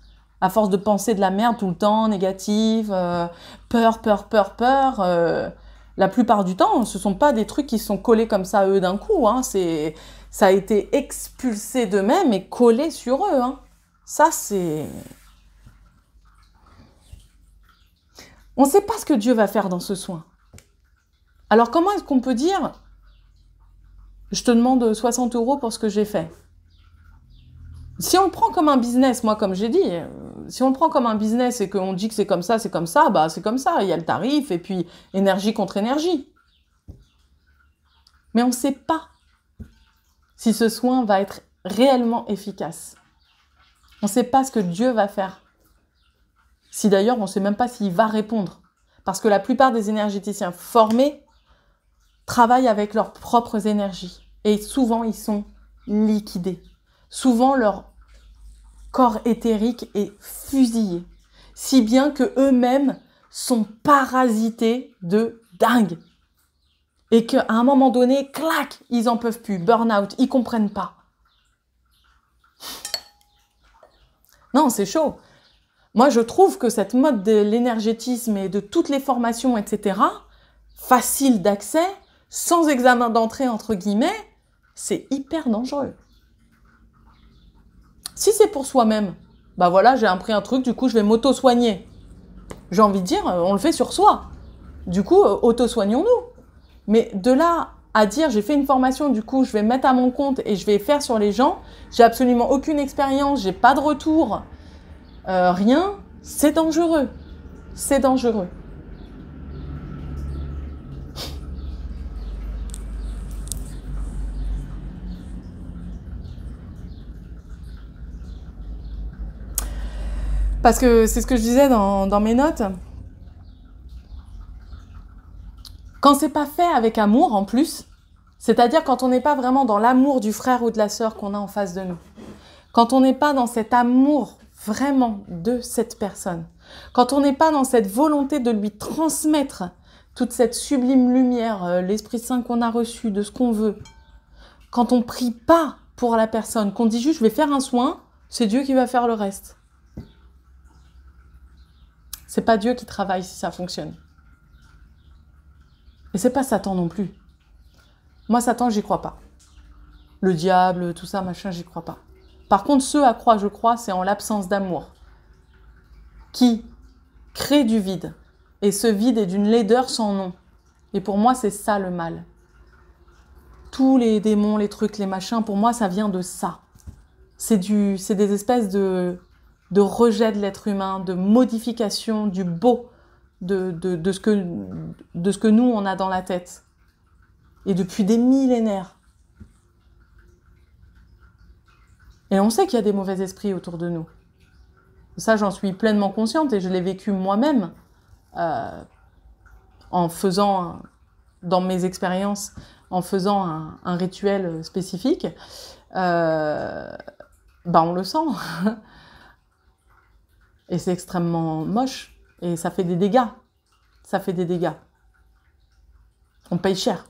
à force de penser de la merde tout le temps, négative, euh, peur, peur, peur, peur, euh, la plupart du temps, ce sont pas des trucs qui sont collés comme ça eux d'un coup. Hein. C'est, ça a été expulsé d'eux-mêmes et collé sur eux. Hein. Ça, c'est. On ne sait pas ce que Dieu va faire dans ce soin. Alors, comment est-ce qu'on peut dire je te demande 60 euros pour ce que j'ai fait si on le prend comme un business, moi, comme j'ai dit, si on le prend comme un business et qu'on dit que c'est comme ça, c'est comme ça, bah c'est comme ça. Il y a le tarif et puis énergie contre énergie. Mais on ne sait pas si ce soin va être réellement efficace. On ne sait pas ce que Dieu va faire. Si d'ailleurs, on ne sait même pas s'il va répondre. Parce que la plupart des énergéticiens formés travaillent avec leurs propres énergies. Et souvent, ils sont liquidés. Souvent, leur corps éthérique et fusillé, si bien que eux-mêmes sont parasités de dingue. Et qu'à un moment donné, clac, ils en peuvent plus, burn-out, ils comprennent pas. Non, c'est chaud. Moi, je trouve que cette mode de l'énergétisme et de toutes les formations, etc., facile d'accès, sans examen d'entrée, entre guillemets, c'est hyper dangereux. Si c'est pour soi-même, bah voilà, j'ai appris un truc, du coup, je vais m'auto-soigner. J'ai envie de dire, euh, on le fait sur soi. Du coup, euh, auto-soignons-nous. Mais de là à dire, j'ai fait une formation, du coup, je vais mettre à mon compte et je vais faire sur les gens, j'ai absolument aucune expérience, j'ai pas de retour, euh, rien, c'est dangereux. C'est dangereux. Parce que c'est ce que je disais dans, mes notes. Quand c'est pas fait avec amour en plus, c'est-à-dire quand on n'est pas vraiment dans l'amour du frère ou de la sœur qu'on a en face de nous, quand on n'est pas dans cet amour vraiment de cette personne, quand on n'est pas dans cette volonté de lui transmettre toute cette sublime lumière, euh, l'Esprit Saint qu'on a reçu, de ce qu'on veut, quand on prie pas pour la personne, qu'on dit juste je vais faire un soin, c'est Dieu qui va faire le reste. C'est pas Dieu qui travaille si ça fonctionne. Et c'est pas Satan non plus. Moi, Satan, j'y crois pas. Le diable, tout ça, machin, j'y crois pas. Par contre, ce à quoi je crois, c'est en l'absence d'amour, qui crée du vide. Et ce vide est d'une laideur sans nom. Et pour moi, c'est ça le mal. Tous les démons, les trucs, les machins, pour moi, ça vient de ça. C'est du, c'est des espèces de de rejet de l'être humain, de modification du beau, de, ce que, de ce que nous, on a dans la tête. Et depuis des millénaires. Et on sait qu'il y a des mauvais esprits autour de nous. Ça, j'en suis pleinement consciente et je l'ai vécu moi-même euh, en faisant, dans mes expériences, en faisant un, rituel spécifique. Euh, ben, on le sent. Et c'est extrêmement moche. Et ça fait des dégâts. Ça fait des dégâts. On paye cher.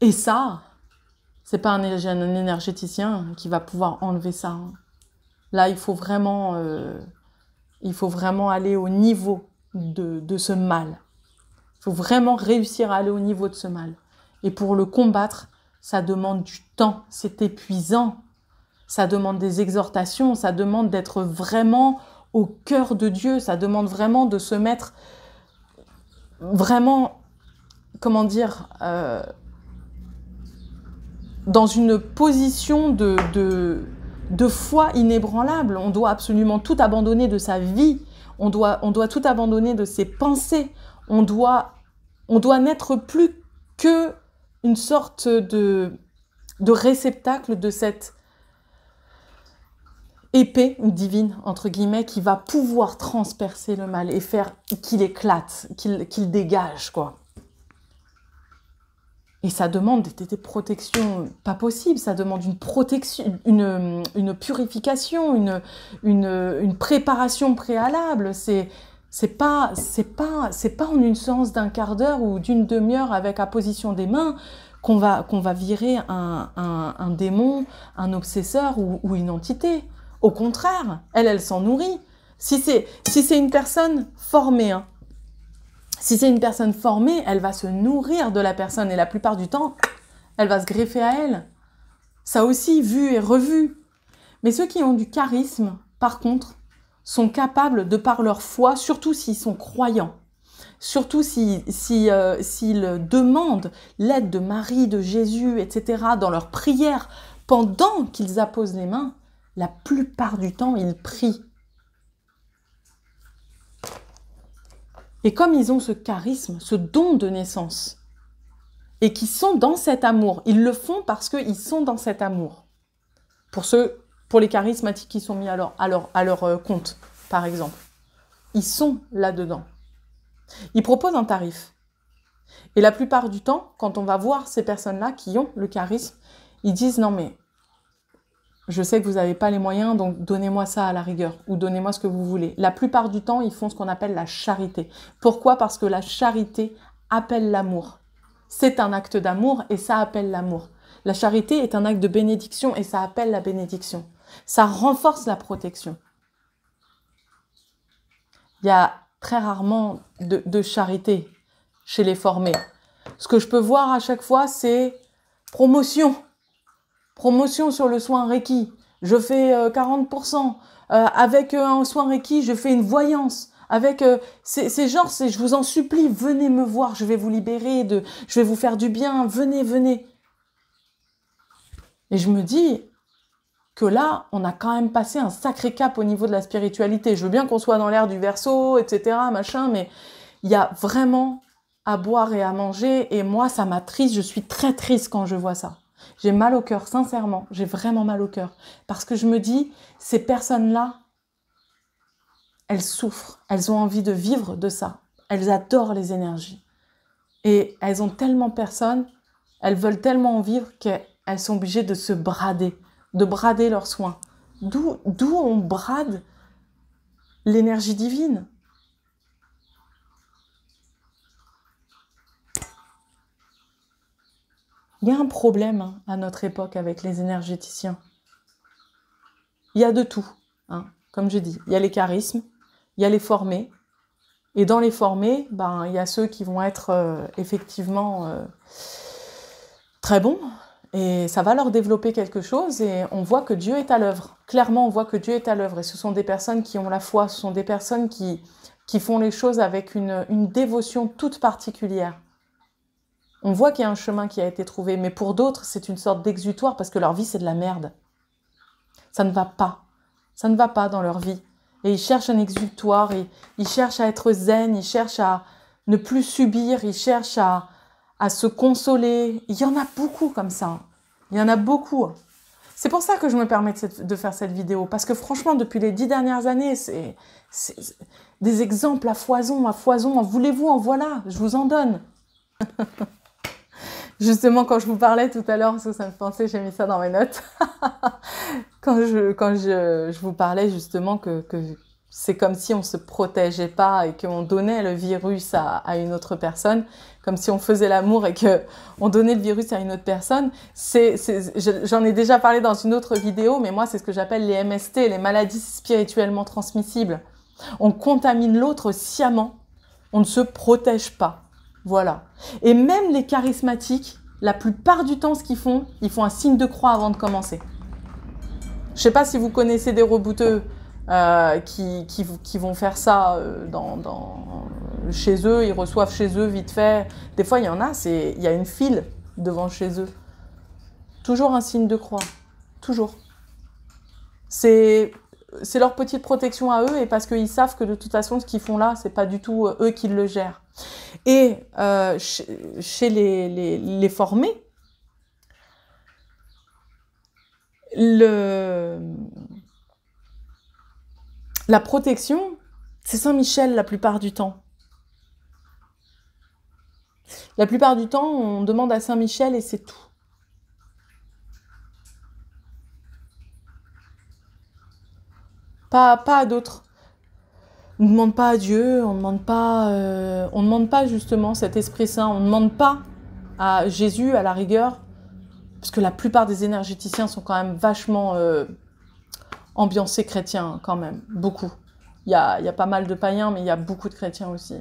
Et ça, c'est pas un, énergéticien qui va pouvoir enlever ça. Hein. Là, il faut vraiment, euh, il faut vraiment aller au niveau de, de ce mal. Il faut vraiment réussir à aller au niveau de ce mal. Et pour le combattre, ça demande du temps, c'est épuisant, ça demande des exhortations, ça demande d'être vraiment au cœur de Dieu, ça demande vraiment de se mettre vraiment, comment dire, euh, dans une position de, de, de, foi inébranlable. On doit absolument tout abandonner de sa vie, on doit, on doit tout abandonner de ses pensées, on doit, on doit n'être plus que une sorte de, réceptacle de cette épée divine, entre guillemets, qui va pouvoir transpercer le mal et faire qu'il éclate, qu'il dégage, quoi. Et ça demande des, des, protections pas possibles, ça demande une protection, une, purification, une, une, une préparation préalable. C'est c'est pas, c'est pas, c'est pas en une séance d'un quart d'heure ou d'une demi-heure avec la position des mains qu'on va, qu'on va virer un, démon, un obsesseur ou, une entité. Au contraire, elle, elle s'en nourrit. Si c'est, si c'est une personne formée, hein, si c'est une personne formée, elle va se nourrir de la personne et la plupart du temps, elle va se greffer à elle. Ça aussi, vu et revu. Mais ceux qui ont du charisme, par contre, sont capables, de par leur foi, surtout s'ils sont croyants, surtout euh, s'ils si, demandent l'aide de Marie, de Jésus, etc., dans leurs prières, pendant qu'ils apposent les mains, la plupart du temps, ils prient. Et comme ils ont ce charisme, ce don de naissance, et qui sont dans cet amour, ils le font parce qu'ils sont dans cet amour. Pour ceux pour les charismatiques qui sont mis à leur, à leur, euh, compte, par exemple. Ils sont là-dedans. Ils proposent un tarif. Et la plupart du temps, quand on va voir ces personnes-là qui ont le charisme, ils disent non mais je sais que vous n'avez pas les moyens, donc donnez-moi ça à la rigueur, ou donnez-moi ce que vous voulez. La plupart du temps, ils font ce qu'on appelle la charité. Pourquoi Parce que la charité appelle l'amour. C'est un acte d'amour et ça appelle l'amour. La charité est un acte de bénédiction et ça appelle la bénédiction. Ça renforce la protection. Il y a très rarement de, charité chez les formés. Ce que je peux voir à chaque fois, c'est promotion. Promotion sur le soin Reiki. Je fais 40%. Euh, euh, avec euh, un soin Reiki, je fais une voyance avec ces genres, je vous en supplie, venez me voir, je vais vous libérer de, je vais vous faire du bien, venez, venez. Et je me dis, que là, on a quand même passé un sacré cap au niveau de la spiritualité. Je veux bien qu'on soit dans l'ère du verso, etc., machin, mais il y a vraiment à boire et à manger. Et moi, ça m'attriste. Je suis très triste quand je vois ça. J'ai mal au cœur, sincèrement. J'ai vraiment mal au cœur. Parce que je me dis, ces personnes-là, elles souffrent. Elles ont envie de vivre de ça. Elles adorent les énergies. Et elles ont tellement personne, elles veulent tellement en vivre qu'elles sont obligées de se brader de brader leurs soins. D'où on brade l'énergie divine. Il y a un problème hein, à notre époque avec les énergéticiens. Il y a de tout, hein. comme je dis. Il y a les charismes, il y a les formés. Et dans les formés, ben, il y a ceux qui vont être euh, effectivement euh, très bons, et ça va leur développer quelque chose et on voit que Dieu est à l'œuvre. Clairement, on voit que Dieu est à l'œuvre. Et ce sont des personnes qui ont la foi, ce sont des personnes qui, qui font les choses avec une, dévotion toute particulière. On voit qu'il y a un chemin qui a été trouvé, mais pour d'autres, c'est une sorte d'exutoire parce que leur vie, c'est de la merde. Ça ne va pas. Ça ne va pas dans leur vie. Et ils cherchent un exutoire, et ils cherchent à être zen, ils cherchent à ne plus subir, ils cherchent à, à se consoler. Il y en a beaucoup comme ça. Il y en a beaucoup. C'est pour ça que je me permets de, faire cette vidéo, parce que franchement, depuis les dix dernières années, c'est des exemples à foison, à foison, en voulez-vous, en voilà, je vous en donne. Justement, quand je vous parlais tout à l'heure, ça me pensait, j'ai mis ça dans mes notes, quand, je, quand je, vous parlais justement que, que, c'est comme si on se protégeait pas et qu'on donnait le virus à, une autre personne, comme si on faisait l'amour et que on donnait le virus à une autre personne. j'en ai déjà parlé dans une autre vidéo, mais moi c'est ce que j'appelle les MST, les maladies spirituellement transmissibles. On contamine l'autre sciemment, on ne se protège pas. Voilà. Et même les charismatiques, la plupart du temps, ce qu'ils font, ils font un signe de croix avant de commencer. Je ne sais pas si vous connaissez des rebouteux. Euh, qui, vont faire ça euh, dans, chez eux, ils reçoivent chez eux vite fait. Des fois, il y en a, il y a une file devant chez eux. Toujours un signe de croix, toujours. C'est c'est leur petite protection à eux et parce qu'ils savent que de toute façon ce qu'ils font là c'est pas du tout euh, eux qui le gèrent et chez les, les formés le la protection, c'est Saint-Michel la plupart du temps. La plupart du temps, on demande à Saint-Michel et c'est tout. Pas, pas à d'autres. On ne demande pas à Dieu, on ne demande pas, euh, demande pas justement cet Esprit Saint, on ne demande pas à Jésus à la rigueur, parce que la plupart des énergéticiens sont quand même vachement euh, ambiancé chrétien quand même, beaucoup. Il y a, pas mal de païens, mais il y a beaucoup de chrétiens aussi.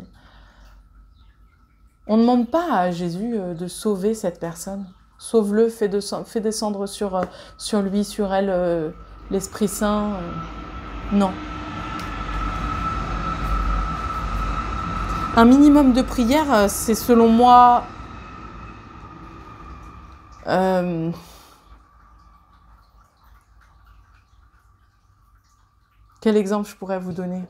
On ne demande pas à Jésus euh, de sauver cette personne. Sauve-le, fais, descendre euh, sur, lui, sur elle, euh, l'Esprit Saint. non. Un minimum de prière, c'est selon moi... Euh, Quel exemple je pourrais vous donner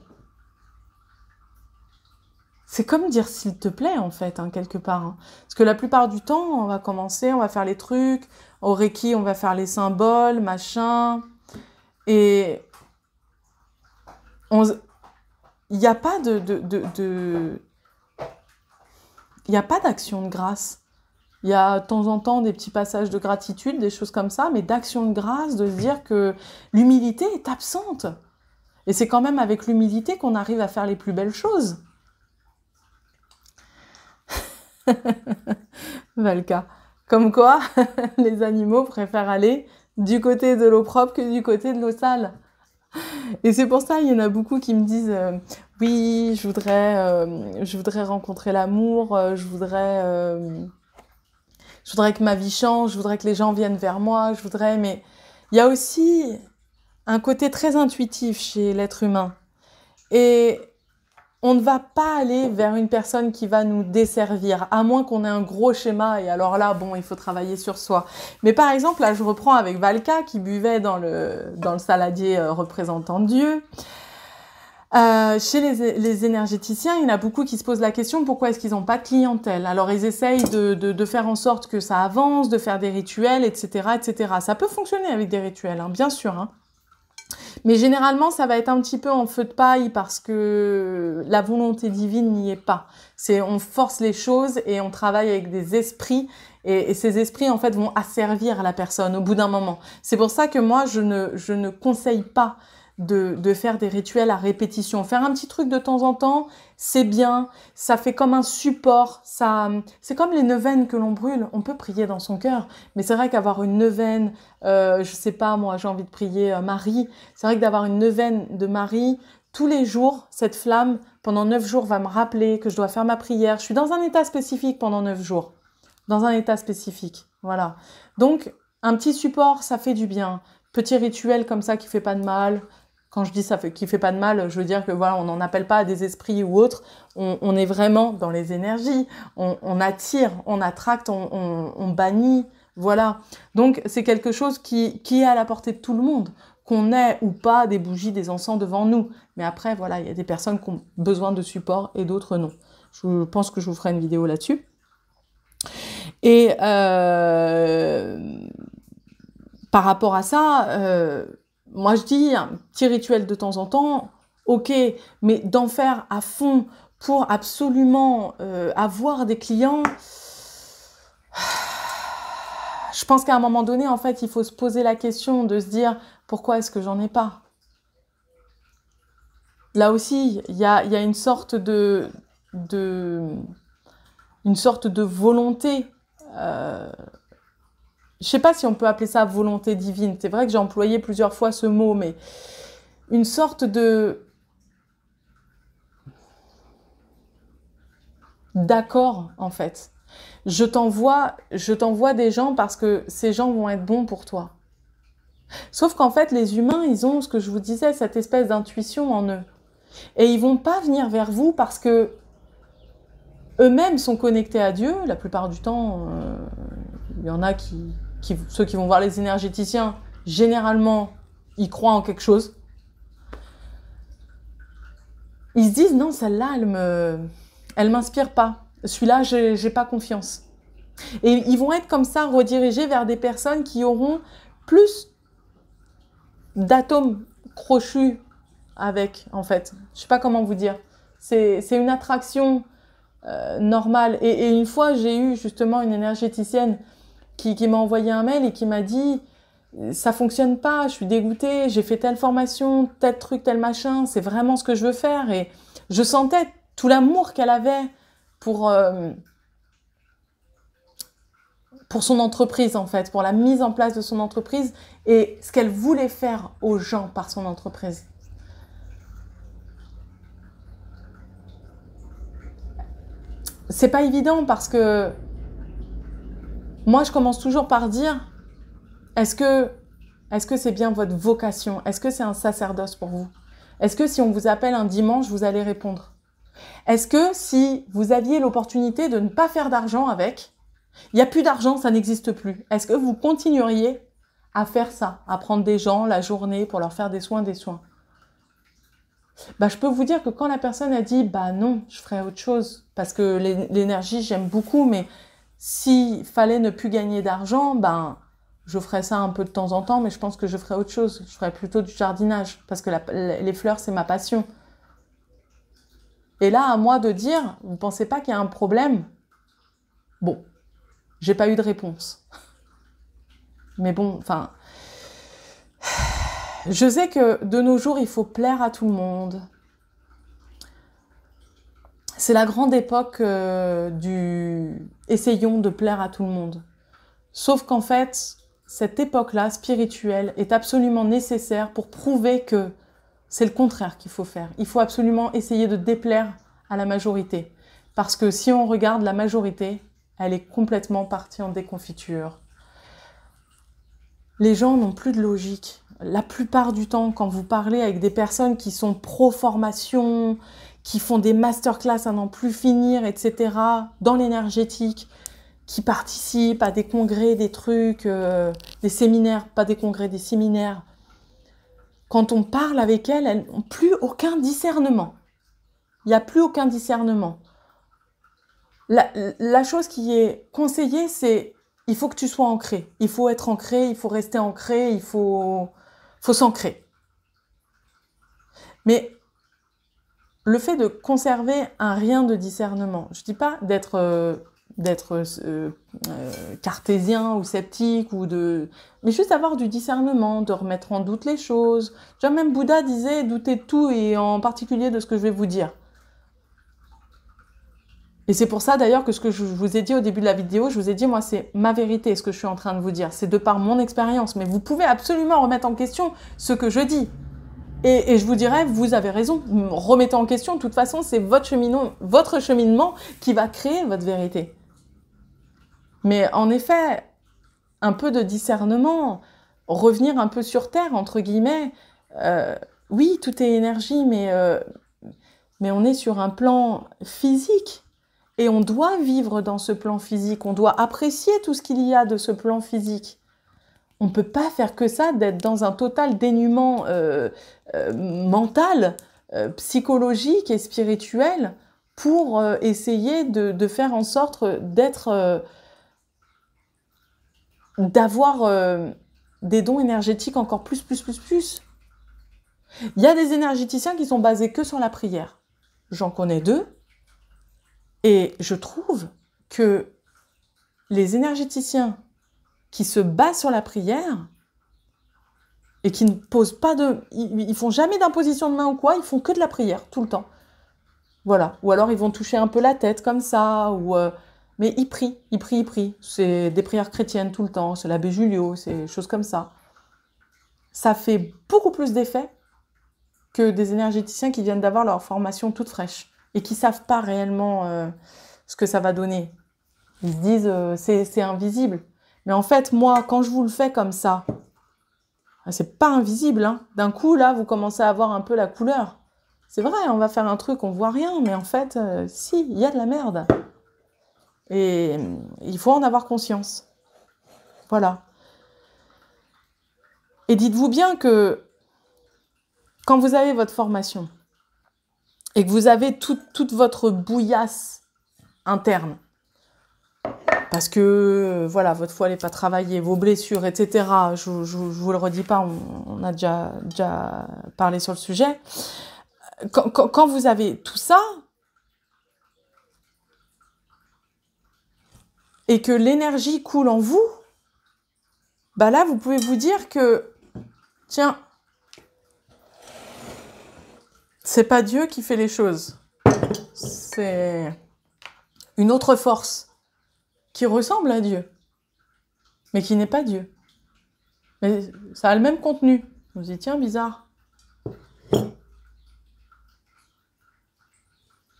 c'est comme dire s'il te plaît en fait, hein, quelque part. Hein. Parce que la plupart du temps, on va commencer, on va faire les trucs, au Reiki, on va faire les symboles, machin. Et il n'y a pas de... Il n'y a pas d'action de grâce. Il y a de temps en temps des petits passages de gratitude, des choses comme ça, mais d'action de grâce, de se dire que l'humilité est absente. Et c'est quand même avec l'humilité qu'on arrive à faire les plus belles choses. Valka. Comme quoi, les animaux préfèrent aller du côté de l'eau propre que du côté de l'eau sale. Et c'est pour ça, il y en a beaucoup qui me disent euh, oui, je voudrais, euh, je voudrais rencontrer l'amour, euh, je voudrais, je voudrais que ma vie change, je voudrais que les gens viennent vers moi, je voudrais. Mais il y a aussi un côté très intuitif chez l'être humain. Et on ne va pas aller vers une personne qui va nous desservir, à moins qu'on ait un gros schéma, et alors là, bon, il faut travailler sur soi. Mais par exemple, là, je reprends avec Valka, qui buvait dans le, dans le saladier euh, représentant Dieu. Euh, chez les, énergéticiens, il y en a beaucoup qui se posent la question pourquoi est-ce qu'ils n'ont pas de clientèle Alors ils essayent de, faire en sorte que ça avance, de faire des rituels, etc., etc. Ça peut fonctionner avec des rituels, hein, bien sûr. Hein. Mais généralement, ça va être un petit peu en feu de paille parce que la volonté divine n'y est pas. C'est on force les choses et on travaille avec des esprits et, ces esprits en fait vont asservir la personne au bout d'un moment. C'est pour ça que moi je ne je ne conseille pas de, faire des rituels à répétition. Faire un petit truc de temps en temps, c'est bien, ça fait comme un support, ça, c'est comme les neuvaines que l'on brûle, on peut prier dans son cœur, mais c'est vrai qu'avoir une neuvaine, euh, je sais pas, moi j'ai envie de prier euh, Marie, c'est vrai que d'avoir une neuvaine de Marie, tous les jours, cette flamme, pendant neuf jours, va me rappeler que je dois faire ma prière, je suis dans un état spécifique pendant neuf jours, dans un état spécifique, voilà. Donc, un petit support, ça fait du bien. Petit rituel comme ça qui fait pas de mal, quand je dis ça fait, qui fait pas de mal, je veux dire que voilà, on n'en appelle pas à des esprits ou autres. On, est vraiment dans les énergies. On, attire, on attracte, on, bannit. Voilà. Donc c'est quelque chose qui, est à la portée de tout le monde qu'on ait ou pas des bougies, des encens devant nous. Mais après, voilà, il y a des personnes qui ont besoin de support et d'autres non. Je pense que je vous ferai une vidéo là-dessus. Et euh, par rapport à ça, euh, moi je dis un petit rituel de temps en temps, ok, mais d'en faire à fond pour absolument euh, avoir des clients, je pense qu'à un moment donné, en fait, il faut se poser la question de se dire pourquoi est-ce que j'en ai pas Là aussi, il y a, une sorte de, une sorte de volonté. Euh, je ne sais pas si on peut appeler ça volonté divine. C'est vrai que j'ai employé plusieurs fois ce mot, mais une sorte de d'accord en fait. Je t'envoie, je t'envoie des gens parce que ces gens vont être bons pour toi. Sauf qu'en fait, les humains, ils ont ce que je vous disais, cette espèce d'intuition en eux. Et ils vont pas venir vers vous parce que eux-mêmes sont connectés à Dieu. La plupart du temps, euh, il y en a qui, ceux qui vont voir les énergéticiens, généralement, ils croient en quelque chose. Ils se disent non, celle-là, elle me, elle m'inspire pas. Celui-là, je n'ai pas confiance. Et ils vont être comme ça redirigés vers des personnes qui auront plus d'atomes crochus avec, en fait. Je sais pas comment vous dire. C'est une attraction euh, normale. et, une fois, j'ai eu justement une énergéticienne qui, m'a envoyé un mail et qui m'a dit ça fonctionne pas, je suis dégoûtée, j'ai fait telle formation, tel truc, tel machin, c'est vraiment ce que je veux faire. Et je sentais tout l'amour qu'elle avait pour, euh, pour son entreprise, en fait, pour la mise en place de son entreprise et ce qu'elle voulait faire aux gens par son entreprise. C'est pas évident parce que moi, je commence toujours par dire, est-ce que est-ce que c'est bien votre vocation Est-ce que c'est un sacerdoce pour vous Est-ce que si on vous appelle un dimanche, vous allez répondre Est-ce que si vous aviez l'opportunité de ne pas faire d'argent avec, il n'y a plus d'argent, ça n'existe plus, est-ce que vous continueriez à faire ça, à prendre des gens la journée pour leur faire des soins, des soins bah, je peux vous dire que quand la personne a dit bah non, je ferai autre chose parce que l'énergie j'aime beaucoup mais s'il fallait ne plus gagner d'argent, ben, je ferais ça un peu de temps en temps, mais je pense que je ferais autre chose. Je ferais plutôt du jardinage, parce que les fleurs, c'est ma passion. Et là, à moi de dire, vous ne pensez pas qu'il y a un problème Bon, j'ai pas eu de réponse. Mais bon, enfin, je sais que de nos jours, il faut plaire à tout le monde. C'est la grande époque euh, du essayons de plaire à tout le monde. Sauf qu'en fait, cette époque-là spirituelle est absolument nécessaire pour prouver que c'est le contraire qu'il faut faire. Il faut absolument essayer de déplaire à la majorité. Parce que si on regarde la majorité, elle est complètement partie en déconfiture. Les gens n'ont plus de logique. La plupart du temps, quand vous parlez avec des personnes qui sont pro-formation, qui font des masterclass à n'en plus finir, etc., dans l'énergétique, qui participent à des congrès, des trucs, euh, des séminaires, pas des congrès, des séminaires. Quand on parle avec elles, elles n'ont plus aucun discernement. Il n'y a plus aucun discernement. La, chose qui est conseillée, c'est il faut que tu sois ancré. Il faut être ancré, il faut rester ancré, il faut, faut s'ancrer. Mais le fait de conserver un rien de discernement, je ne dis pas d'être euh, euh, euh, cartésien ou sceptique ou de mais juste avoir du discernement de remettre en doute les choses j'aime même Bouddha disait doutez de tout et en particulier de ce que je vais vous dire et c'est pour ça d'ailleurs que ce que je vous ai dit au début de la vidéo je vous ai dit moi c'est ma vérité ce que je suis en train de vous dire c'est de par mon expérience mais vous pouvez absolument remettre en question ce que je dis et, je vous dirais, vous avez raison, remettez en question. De toute façon, c'est votre cheminement, votre cheminement qui va créer votre vérité. Mais en effet, un peu de discernement, revenir un peu sur terre, entre guillemets. Euh, oui, tout est énergie, mais, euh, mais on est sur un plan physique. Et on doit vivre dans ce plan physique, on doit apprécier tout ce qu'il y a de ce plan physique on ne peut pas faire que ça, d'être dans un total dénuement euh, euh, mental, euh, psychologique et spirituel pour essayer de, faire en sorte d'être, d'avoir des dons énergétiques encore plus, plus, plus, plus. Il y a des énergéticiens qui sont basés que sur la prière. J'en connais deux. Et je trouve que les énergéticiens qui se bat sur la prière et qui ne posent pas de... Ils, ne font jamais d'imposition de main ou quoi, ils font que de la prière tout le temps. Voilà. Ou alors ils vont toucher un peu la tête comme ça, ou... Euh, mais ils prient, ils prient, ils prient. C'est des prières chrétiennes tout le temps, c'est l'abbé Julio, c'est des choses comme ça. Ça fait beaucoup plus d'effet que des énergéticiens qui viennent d'avoir leur formation toute fraîche et qui savent pas réellement euh, ce que ça va donner. Ils se disent euh, c'est invisible. Mais en fait, moi, quand je vous le fais comme ça, ah, c'est pas invisible. Hein. D'un coup, là, vous commencez à avoir un peu la couleur. C'est vrai, on va faire un truc, on voit rien, mais en fait, euh, si, il y a de la merde. Et euh, il faut en avoir conscience. Voilà. Et dites-vous bien que quand vous avez votre formation et que vous avez toute votre bouillasse interne, parce que euh, voilà, votre foie n'est pas travaillée, vos blessures, etc. Je, ne vous le redis pas, on, a déjà, parlé sur le sujet. Quand, vous avez tout ça, et que l'énergie coule en vous, bah là, vous pouvez vous dire que, tiens, c'est pas Dieu qui fait les choses, c'est une autre force qui ressemble à Dieu, mais qui n'est pas Dieu. Mais ça a le même contenu. On se dit, tiens, bizarre.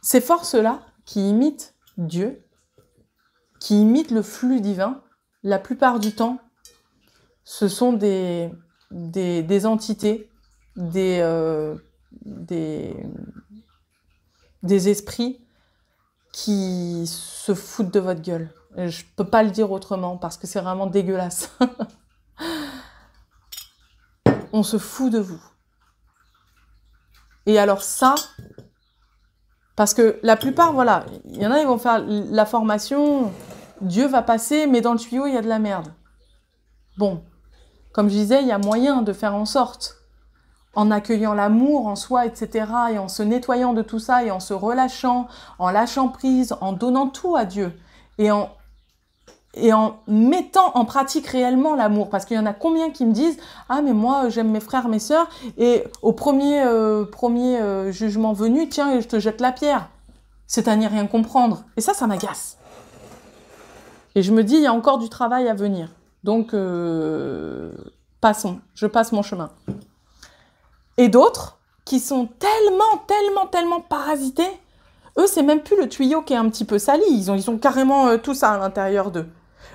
Ces forces-là, qui imitent Dieu, qui imitent le flux divin, la plupart du temps, ce sont des, des, entités, des, euh, des, des esprits qui se foutent de votre gueule. Euh, je peux pas le dire autrement parce que c'est vraiment dégueulasse. On se fout de vous. Et alors ça, parce que la plupart, voilà, il y en a ils vont faire la formation, Dieu va passer, mais dans le tuyau il y a de la merde. Bon, comme je disais, il y a moyen de faire en sorte, en accueillant l'amour en soi, etc., et en se nettoyant de tout ça, et en se relâchant, en lâchant prise, en donnant tout à Dieu, et en, et en mettant en pratique réellement l'amour. Parce qu'il y en a combien qui me disent Ah, mais moi, j'aime mes frères, mes sœurs. Et au premier, euh, premier euh, jugement venu, tiens, je te jette la pierre. C'est à n'y rien comprendre. Et ça, ça m'agace. Et je me dis, il y a encore du travail à venir. Donc, euh, passons. Je passe mon chemin. Et d'autres qui sont tellement, tellement, tellement parasités eux, c'est même plus le tuyau qui est un petit peu sali. Ils ont, ils ont carrément tout ça à l'intérieur d'eux.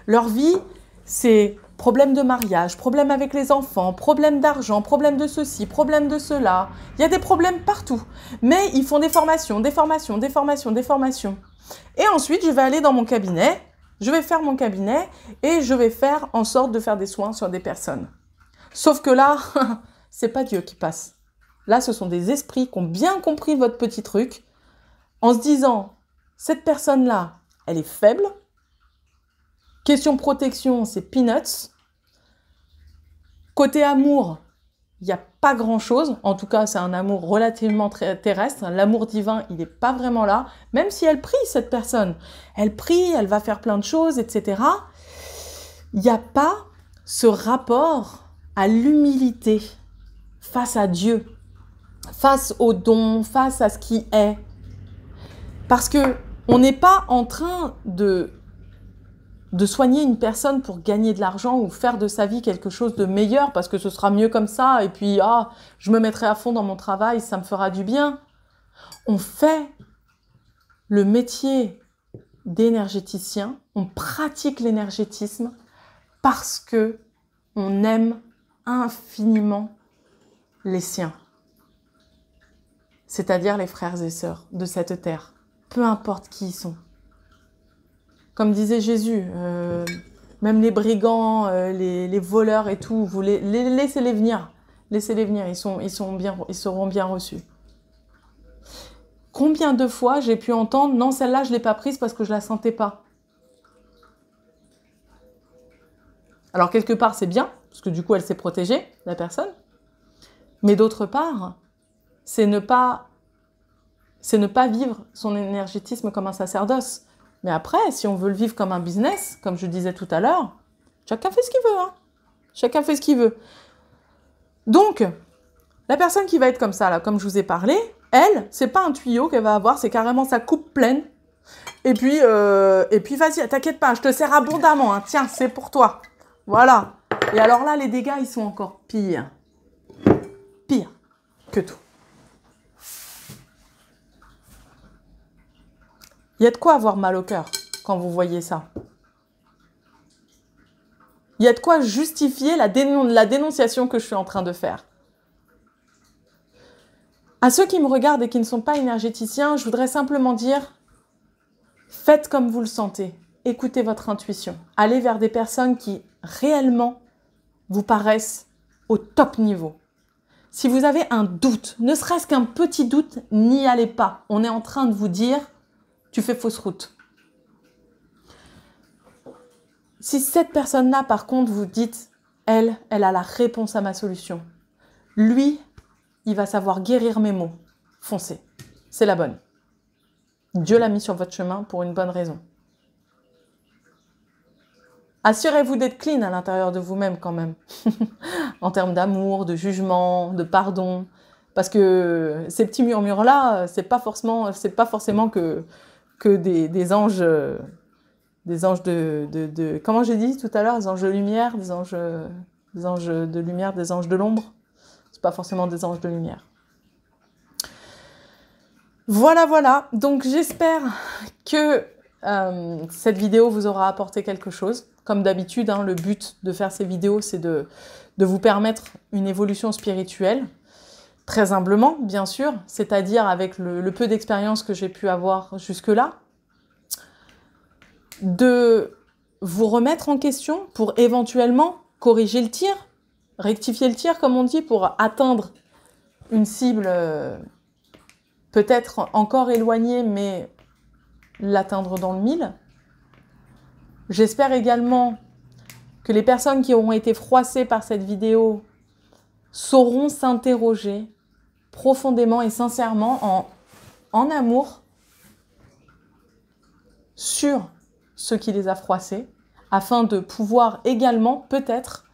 Leur vie, c'est problème de mariage, problème avec les enfants, problème d'argent, problème de ceci, problème de cela. Il y a des problèmes partout. Mais ils font des formations, des formations, des formations, des formations. Et ensuite, je vais aller dans mon cabinet, je vais faire mon cabinet et je vais faire en sorte de faire des soins sur des personnes. Sauf que là, c'est pas Dieu qui passe. Là, ce sont des esprits qui ont bien compris votre petit truc en se disant cette personne-là, elle est faible, Question protection, c'est peanuts. Côté amour, il n'y a pas grand-chose. En tout cas, c'est un amour relativement terrestre. L'amour divin, il n'est pas vraiment là. Même si elle prie, cette personne. Elle prie, elle va faire plein de choses, etc. Il n'y a pas ce rapport à l'humilité face à Dieu, face au don, face à ce qui est. Parce que on n'est pas en train de de soigner une personne pour gagner de l'argent ou faire de sa vie quelque chose de meilleur parce que ce sera mieux comme ça et puis ah, je me mettrai à fond dans mon travail, ça me fera du bien. On fait le métier d'énergéticien, on pratique l'énergétisme parce que on aime infiniment les siens. C'est-à-dire les frères et sœurs de cette terre, peu importe qui ils sont. Comme disait Jésus, euh, même les brigands, euh, les, voleurs et tout, laissez-les venir. Laissez-les venir, ils, sont, ils, bien, ils seront bien reçus. Combien de fois j'ai pu entendre non, celle-là, je ne l'ai pas prise parce que je ne la sentais pas. Alors, quelque part, c'est bien, parce que du coup, elle s'est protégée, la personne. Mais d'autre part, c'est ne pas c'est ne pas vivre son énergétisme comme un sacerdoce. Mais après, si on veut le vivre comme un business, comme je disais tout à l'heure, chacun fait ce qu'il veut. Hein. Chacun fait ce qu'il veut. Donc, la personne qui va être comme ça, là, comme je vous ai parlé, elle, c'est pas un tuyau qu'elle va avoir, c'est carrément sa coupe pleine. Et puis, euh, et puis vas-y, t'inquiète pas, je te sers abondamment. Hein. Tiens, c'est pour toi. Voilà. Et alors là, les dégâts, ils sont encore pires. Pire que tout. Il y a de quoi avoir mal au cœur quand vous voyez ça. Il y a de quoi justifier la, dénonciation que je suis en train de faire. À ceux qui me regardent et qui ne sont pas énergéticiens, je voudrais simplement dire, faites comme vous le sentez, écoutez votre intuition, allez vers des personnes qui réellement vous paraissent au top niveau. Si vous avez un doute, ne serait-ce qu'un petit doute, n'y allez pas. On est en train de vous dire, tu fais fausse route. Si cette personne-là, par contre, vous dites, elle, elle a la réponse à ma solution. Lui, il va savoir guérir mes mots. Foncez. C'est la bonne. Dieu l'a mis sur votre chemin pour une bonne raison. Assurez-vous d'être clean à l'intérieur de vous-même quand même, en termes d'amour, de jugement, de pardon, parce que ces petits murmures-là, c'est pas forcément, c'est pas forcément que que des, anges, des anges euh, de, comment j'ai dit tout à l'heure, des anges de lumière, des anges, des anges de lumière, des anges de l'ombre. C'est pas forcément des anges de lumière. Voilà, voilà. Donc j'espère que euh, cette vidéo vous aura apporté quelque chose. Comme d'habitude, hein, le but de faire ces vidéos, c'est de vous permettre une évolution spirituelle, très humblement, bien sûr, c'est-à-dire avec le, peu d'expérience que j'ai pu avoir jusque-là, de vous remettre en question pour éventuellement corriger le tir, rectifier le tir, comme on dit, pour atteindre une cible euh, peut-être encore éloignée, mais l'atteindre dans le mille. J'espère également que les personnes qui auront été froissées par cette vidéo sauront s'interroger profondément et sincèrement en, en amour sur ce qui les a froissés, afin de pouvoir également peut-être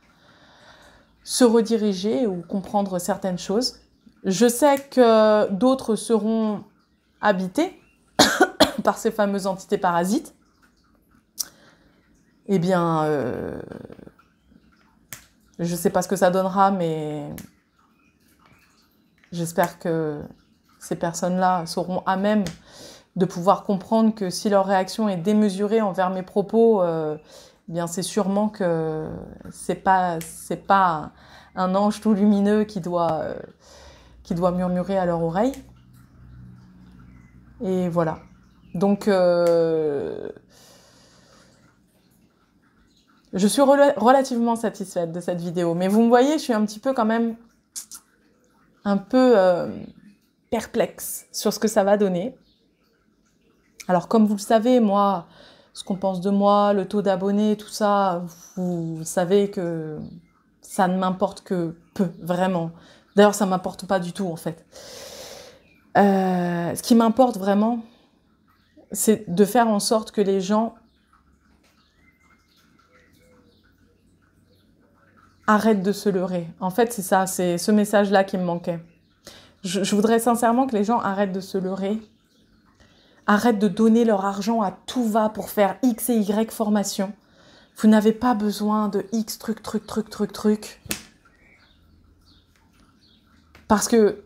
se rediriger ou comprendre certaines choses. Je sais que d'autres seront habités par ces fameuses entités parasites. Eh bien, euh, je ne sais pas ce que ça donnera, mais J'espère que ces personnes-là seront à même de pouvoir comprendre que si leur réaction est démesurée envers mes propos, euh, eh bien c'est sûrement que c'est pas c'est pas un ange tout lumineux qui doit euh, qui doit murmurer à leur oreille. Et voilà. Donc euh, je suis relativement satisfaite de cette vidéo, mais vous me voyez, je suis un petit peu quand même un peu euh, perplexe sur ce que ça va donner. Alors comme vous le savez, moi, ce qu'on pense de moi, le taux d'abonnés, tout ça, vous savez que ça ne m'importe que peu, vraiment. D'ailleurs, ça m'importe pas du tout en fait. Euh, ce qui m'importe vraiment, c'est de faire en sorte que les gens arrête de se leurrer. En fait, c'est ça, c'est ce message-là qui me manquait. Je, voudrais sincèrement que les gens arrêtent de se leurrer, Arrête de donner leur argent à tout va pour faire X et Y formation. Vous n'avez pas besoin de X truc, truc, truc, truc, truc. Parce que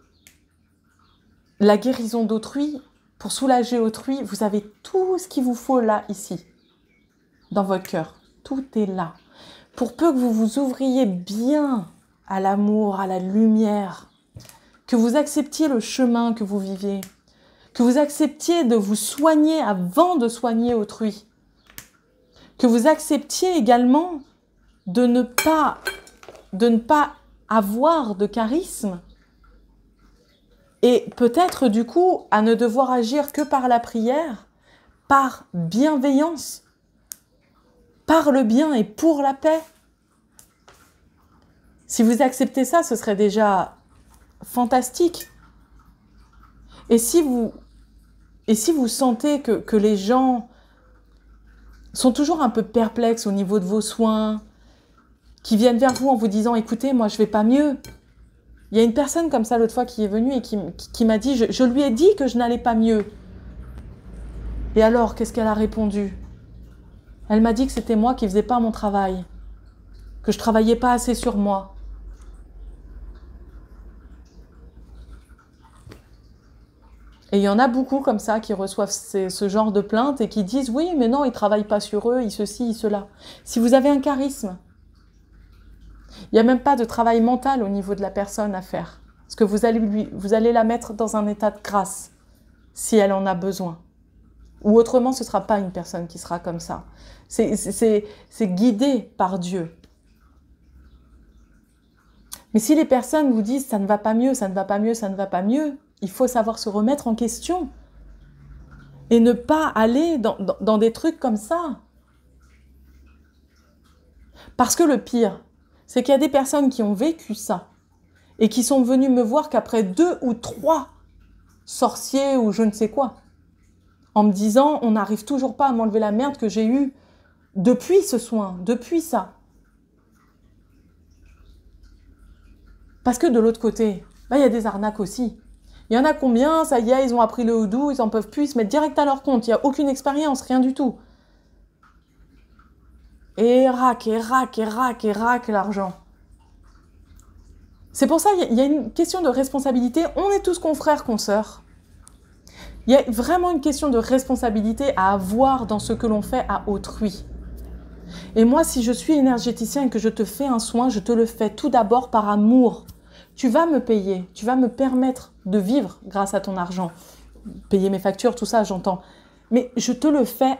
la guérison d'autrui, pour soulager autrui, vous avez tout ce qu'il vous faut là, ici, dans votre cœur. Tout est là pour peu que vous vous ouvriez bien à l'amour, à la lumière, que vous acceptiez le chemin que vous viviez, que vous acceptiez de vous soigner avant de soigner autrui, que vous acceptiez également de ne pas, de ne pas avoir de charisme et peut-être du coup à ne devoir agir que par la prière, par bienveillance, par le bien et pour la paix. Si vous acceptez ça, ce serait déjà fantastique. Et si vous, et si vous sentez que, les gens sont toujours un peu perplexes au niveau de vos soins, qui viennent vers vous en vous disant écoutez, moi je vais pas mieux. Il y a une personne comme ça l'autre fois qui est venue et qui, m'a dit je lui ai dit que je n'allais pas mieux. Et alors, qu'est-ce qu'elle a répondu elle m'a dit que c'était moi qui faisais pas mon travail, que je travaillais pas assez sur moi. Et il y en a beaucoup comme ça qui reçoivent ce genre de plaintes et qui disent oui, mais non, ils travaillent pas sur eux, ils ceci, ils cela. Si vous avez un charisme, il n'y a même pas de travail mental au niveau de la personne à faire. Parce que vous allez, lui, vous allez la mettre dans un état de grâce si elle en a besoin. Ou autrement, ce ne sera pas une personne qui sera comme ça. C'est guidé par Dieu. Mais si les personnes vous disent ça ne va pas mieux, ça ne va pas mieux, ça ne va pas mieux, il faut savoir se remettre en question et ne pas aller dans, dans des trucs comme ça. Parce que le pire, c'est qu'il y a des personnes qui ont vécu ça et qui sont venues me voir qu'après deux ou trois sorciers ou je ne sais quoi en me disant on n'arrive toujours pas à m'enlever la merde que j'ai eue depuis ce soin, depuis ça. Parce que de l'autre côté, il y a des arnaques aussi. Il y en a combien, ça y est, ils ont appris le houdou, ils en peuvent plus, ils se mettent direct à leur compte, il n'y a aucune expérience, rien du tout. Et rac, et rac, et rac, et rac l'argent. C'est pour ça qu'il y a une question de responsabilité. On est tous confrères, consœurs. Il y a vraiment une question de responsabilité à avoir dans ce que l'on fait à autrui. Et moi, si je suis énergéticien et que je te fais un soin, je te le fais tout d'abord par amour. Tu vas me payer, tu vas me permettre de vivre grâce à ton argent. Payer mes factures, tout ça, j'entends. Mais je te le fais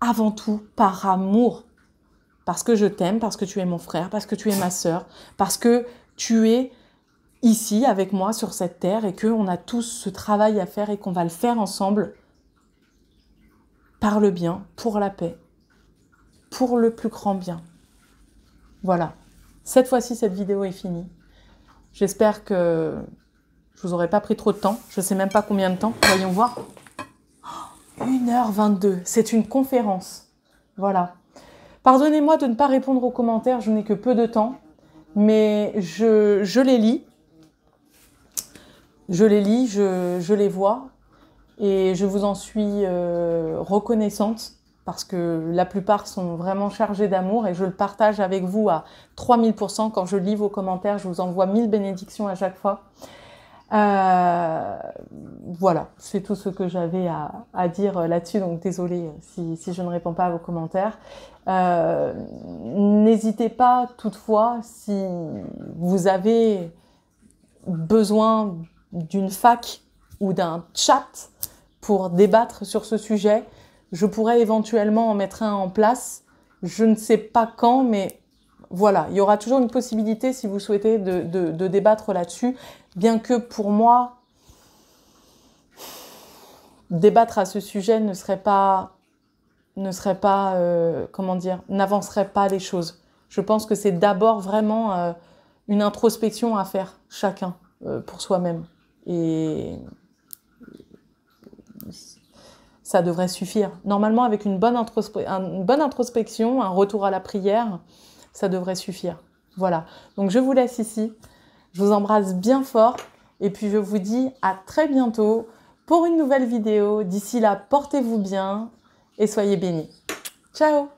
avant tout par amour. Parce que je t'aime, parce que tu es mon frère, parce que tu es ma sœur, parce que tu es ici avec moi sur cette terre et qu'on a tous ce travail à faire et qu'on va le faire ensemble par le bien, pour la paix, pour le plus grand bien. Voilà. Cette fois-ci, cette vidéo est finie. J'espère que je vous aurai pas pris trop de temps. Je sais même pas combien de temps. Voyons voir. 1h22. C'est une conférence. Voilà. Pardonnez-moi de ne pas répondre aux commentaires. Je n'ai que peu de temps. Mais je, je les lis je les lis, je, les vois, et je vous en suis euh, reconnaissante parce que la plupart sont vraiment chargés d'amour et je le partage avec vous à 3000%. Quand je lis vos commentaires, je vous envoie 1000 bénédictions à chaque fois. Euh, voilà, c'est tout ce que j'avais à, dire là-dessus, donc désolé si, je ne réponds pas à vos commentaires. Euh, n'hésitez pas toutefois si vous avez besoin d'une fac ou d'un chat pour débattre sur ce sujet. Je pourrais éventuellement en mettre un en place. Je ne sais pas quand, mais voilà, il y aura toujours une possibilité, si vous souhaitez, de, débattre là-dessus, bien que pour moi, débattre à ce sujet ne serait pas, ne serait pas, euh, comment dire, n'avancerait pas les choses. Je pense que c'est d'abord vraiment euh, une introspection à faire, chacun, euh, pour soi-même et ça devrait suffire. Normalement, avec une bonne, introspection, un retour à la prière, ça devrait suffire. Voilà. Donc je vous laisse ici. Je vous embrasse bien fort et puis je vous dis à très bientôt pour une nouvelle vidéo. D'ici là, portez-vous bien et soyez bénis. Ciao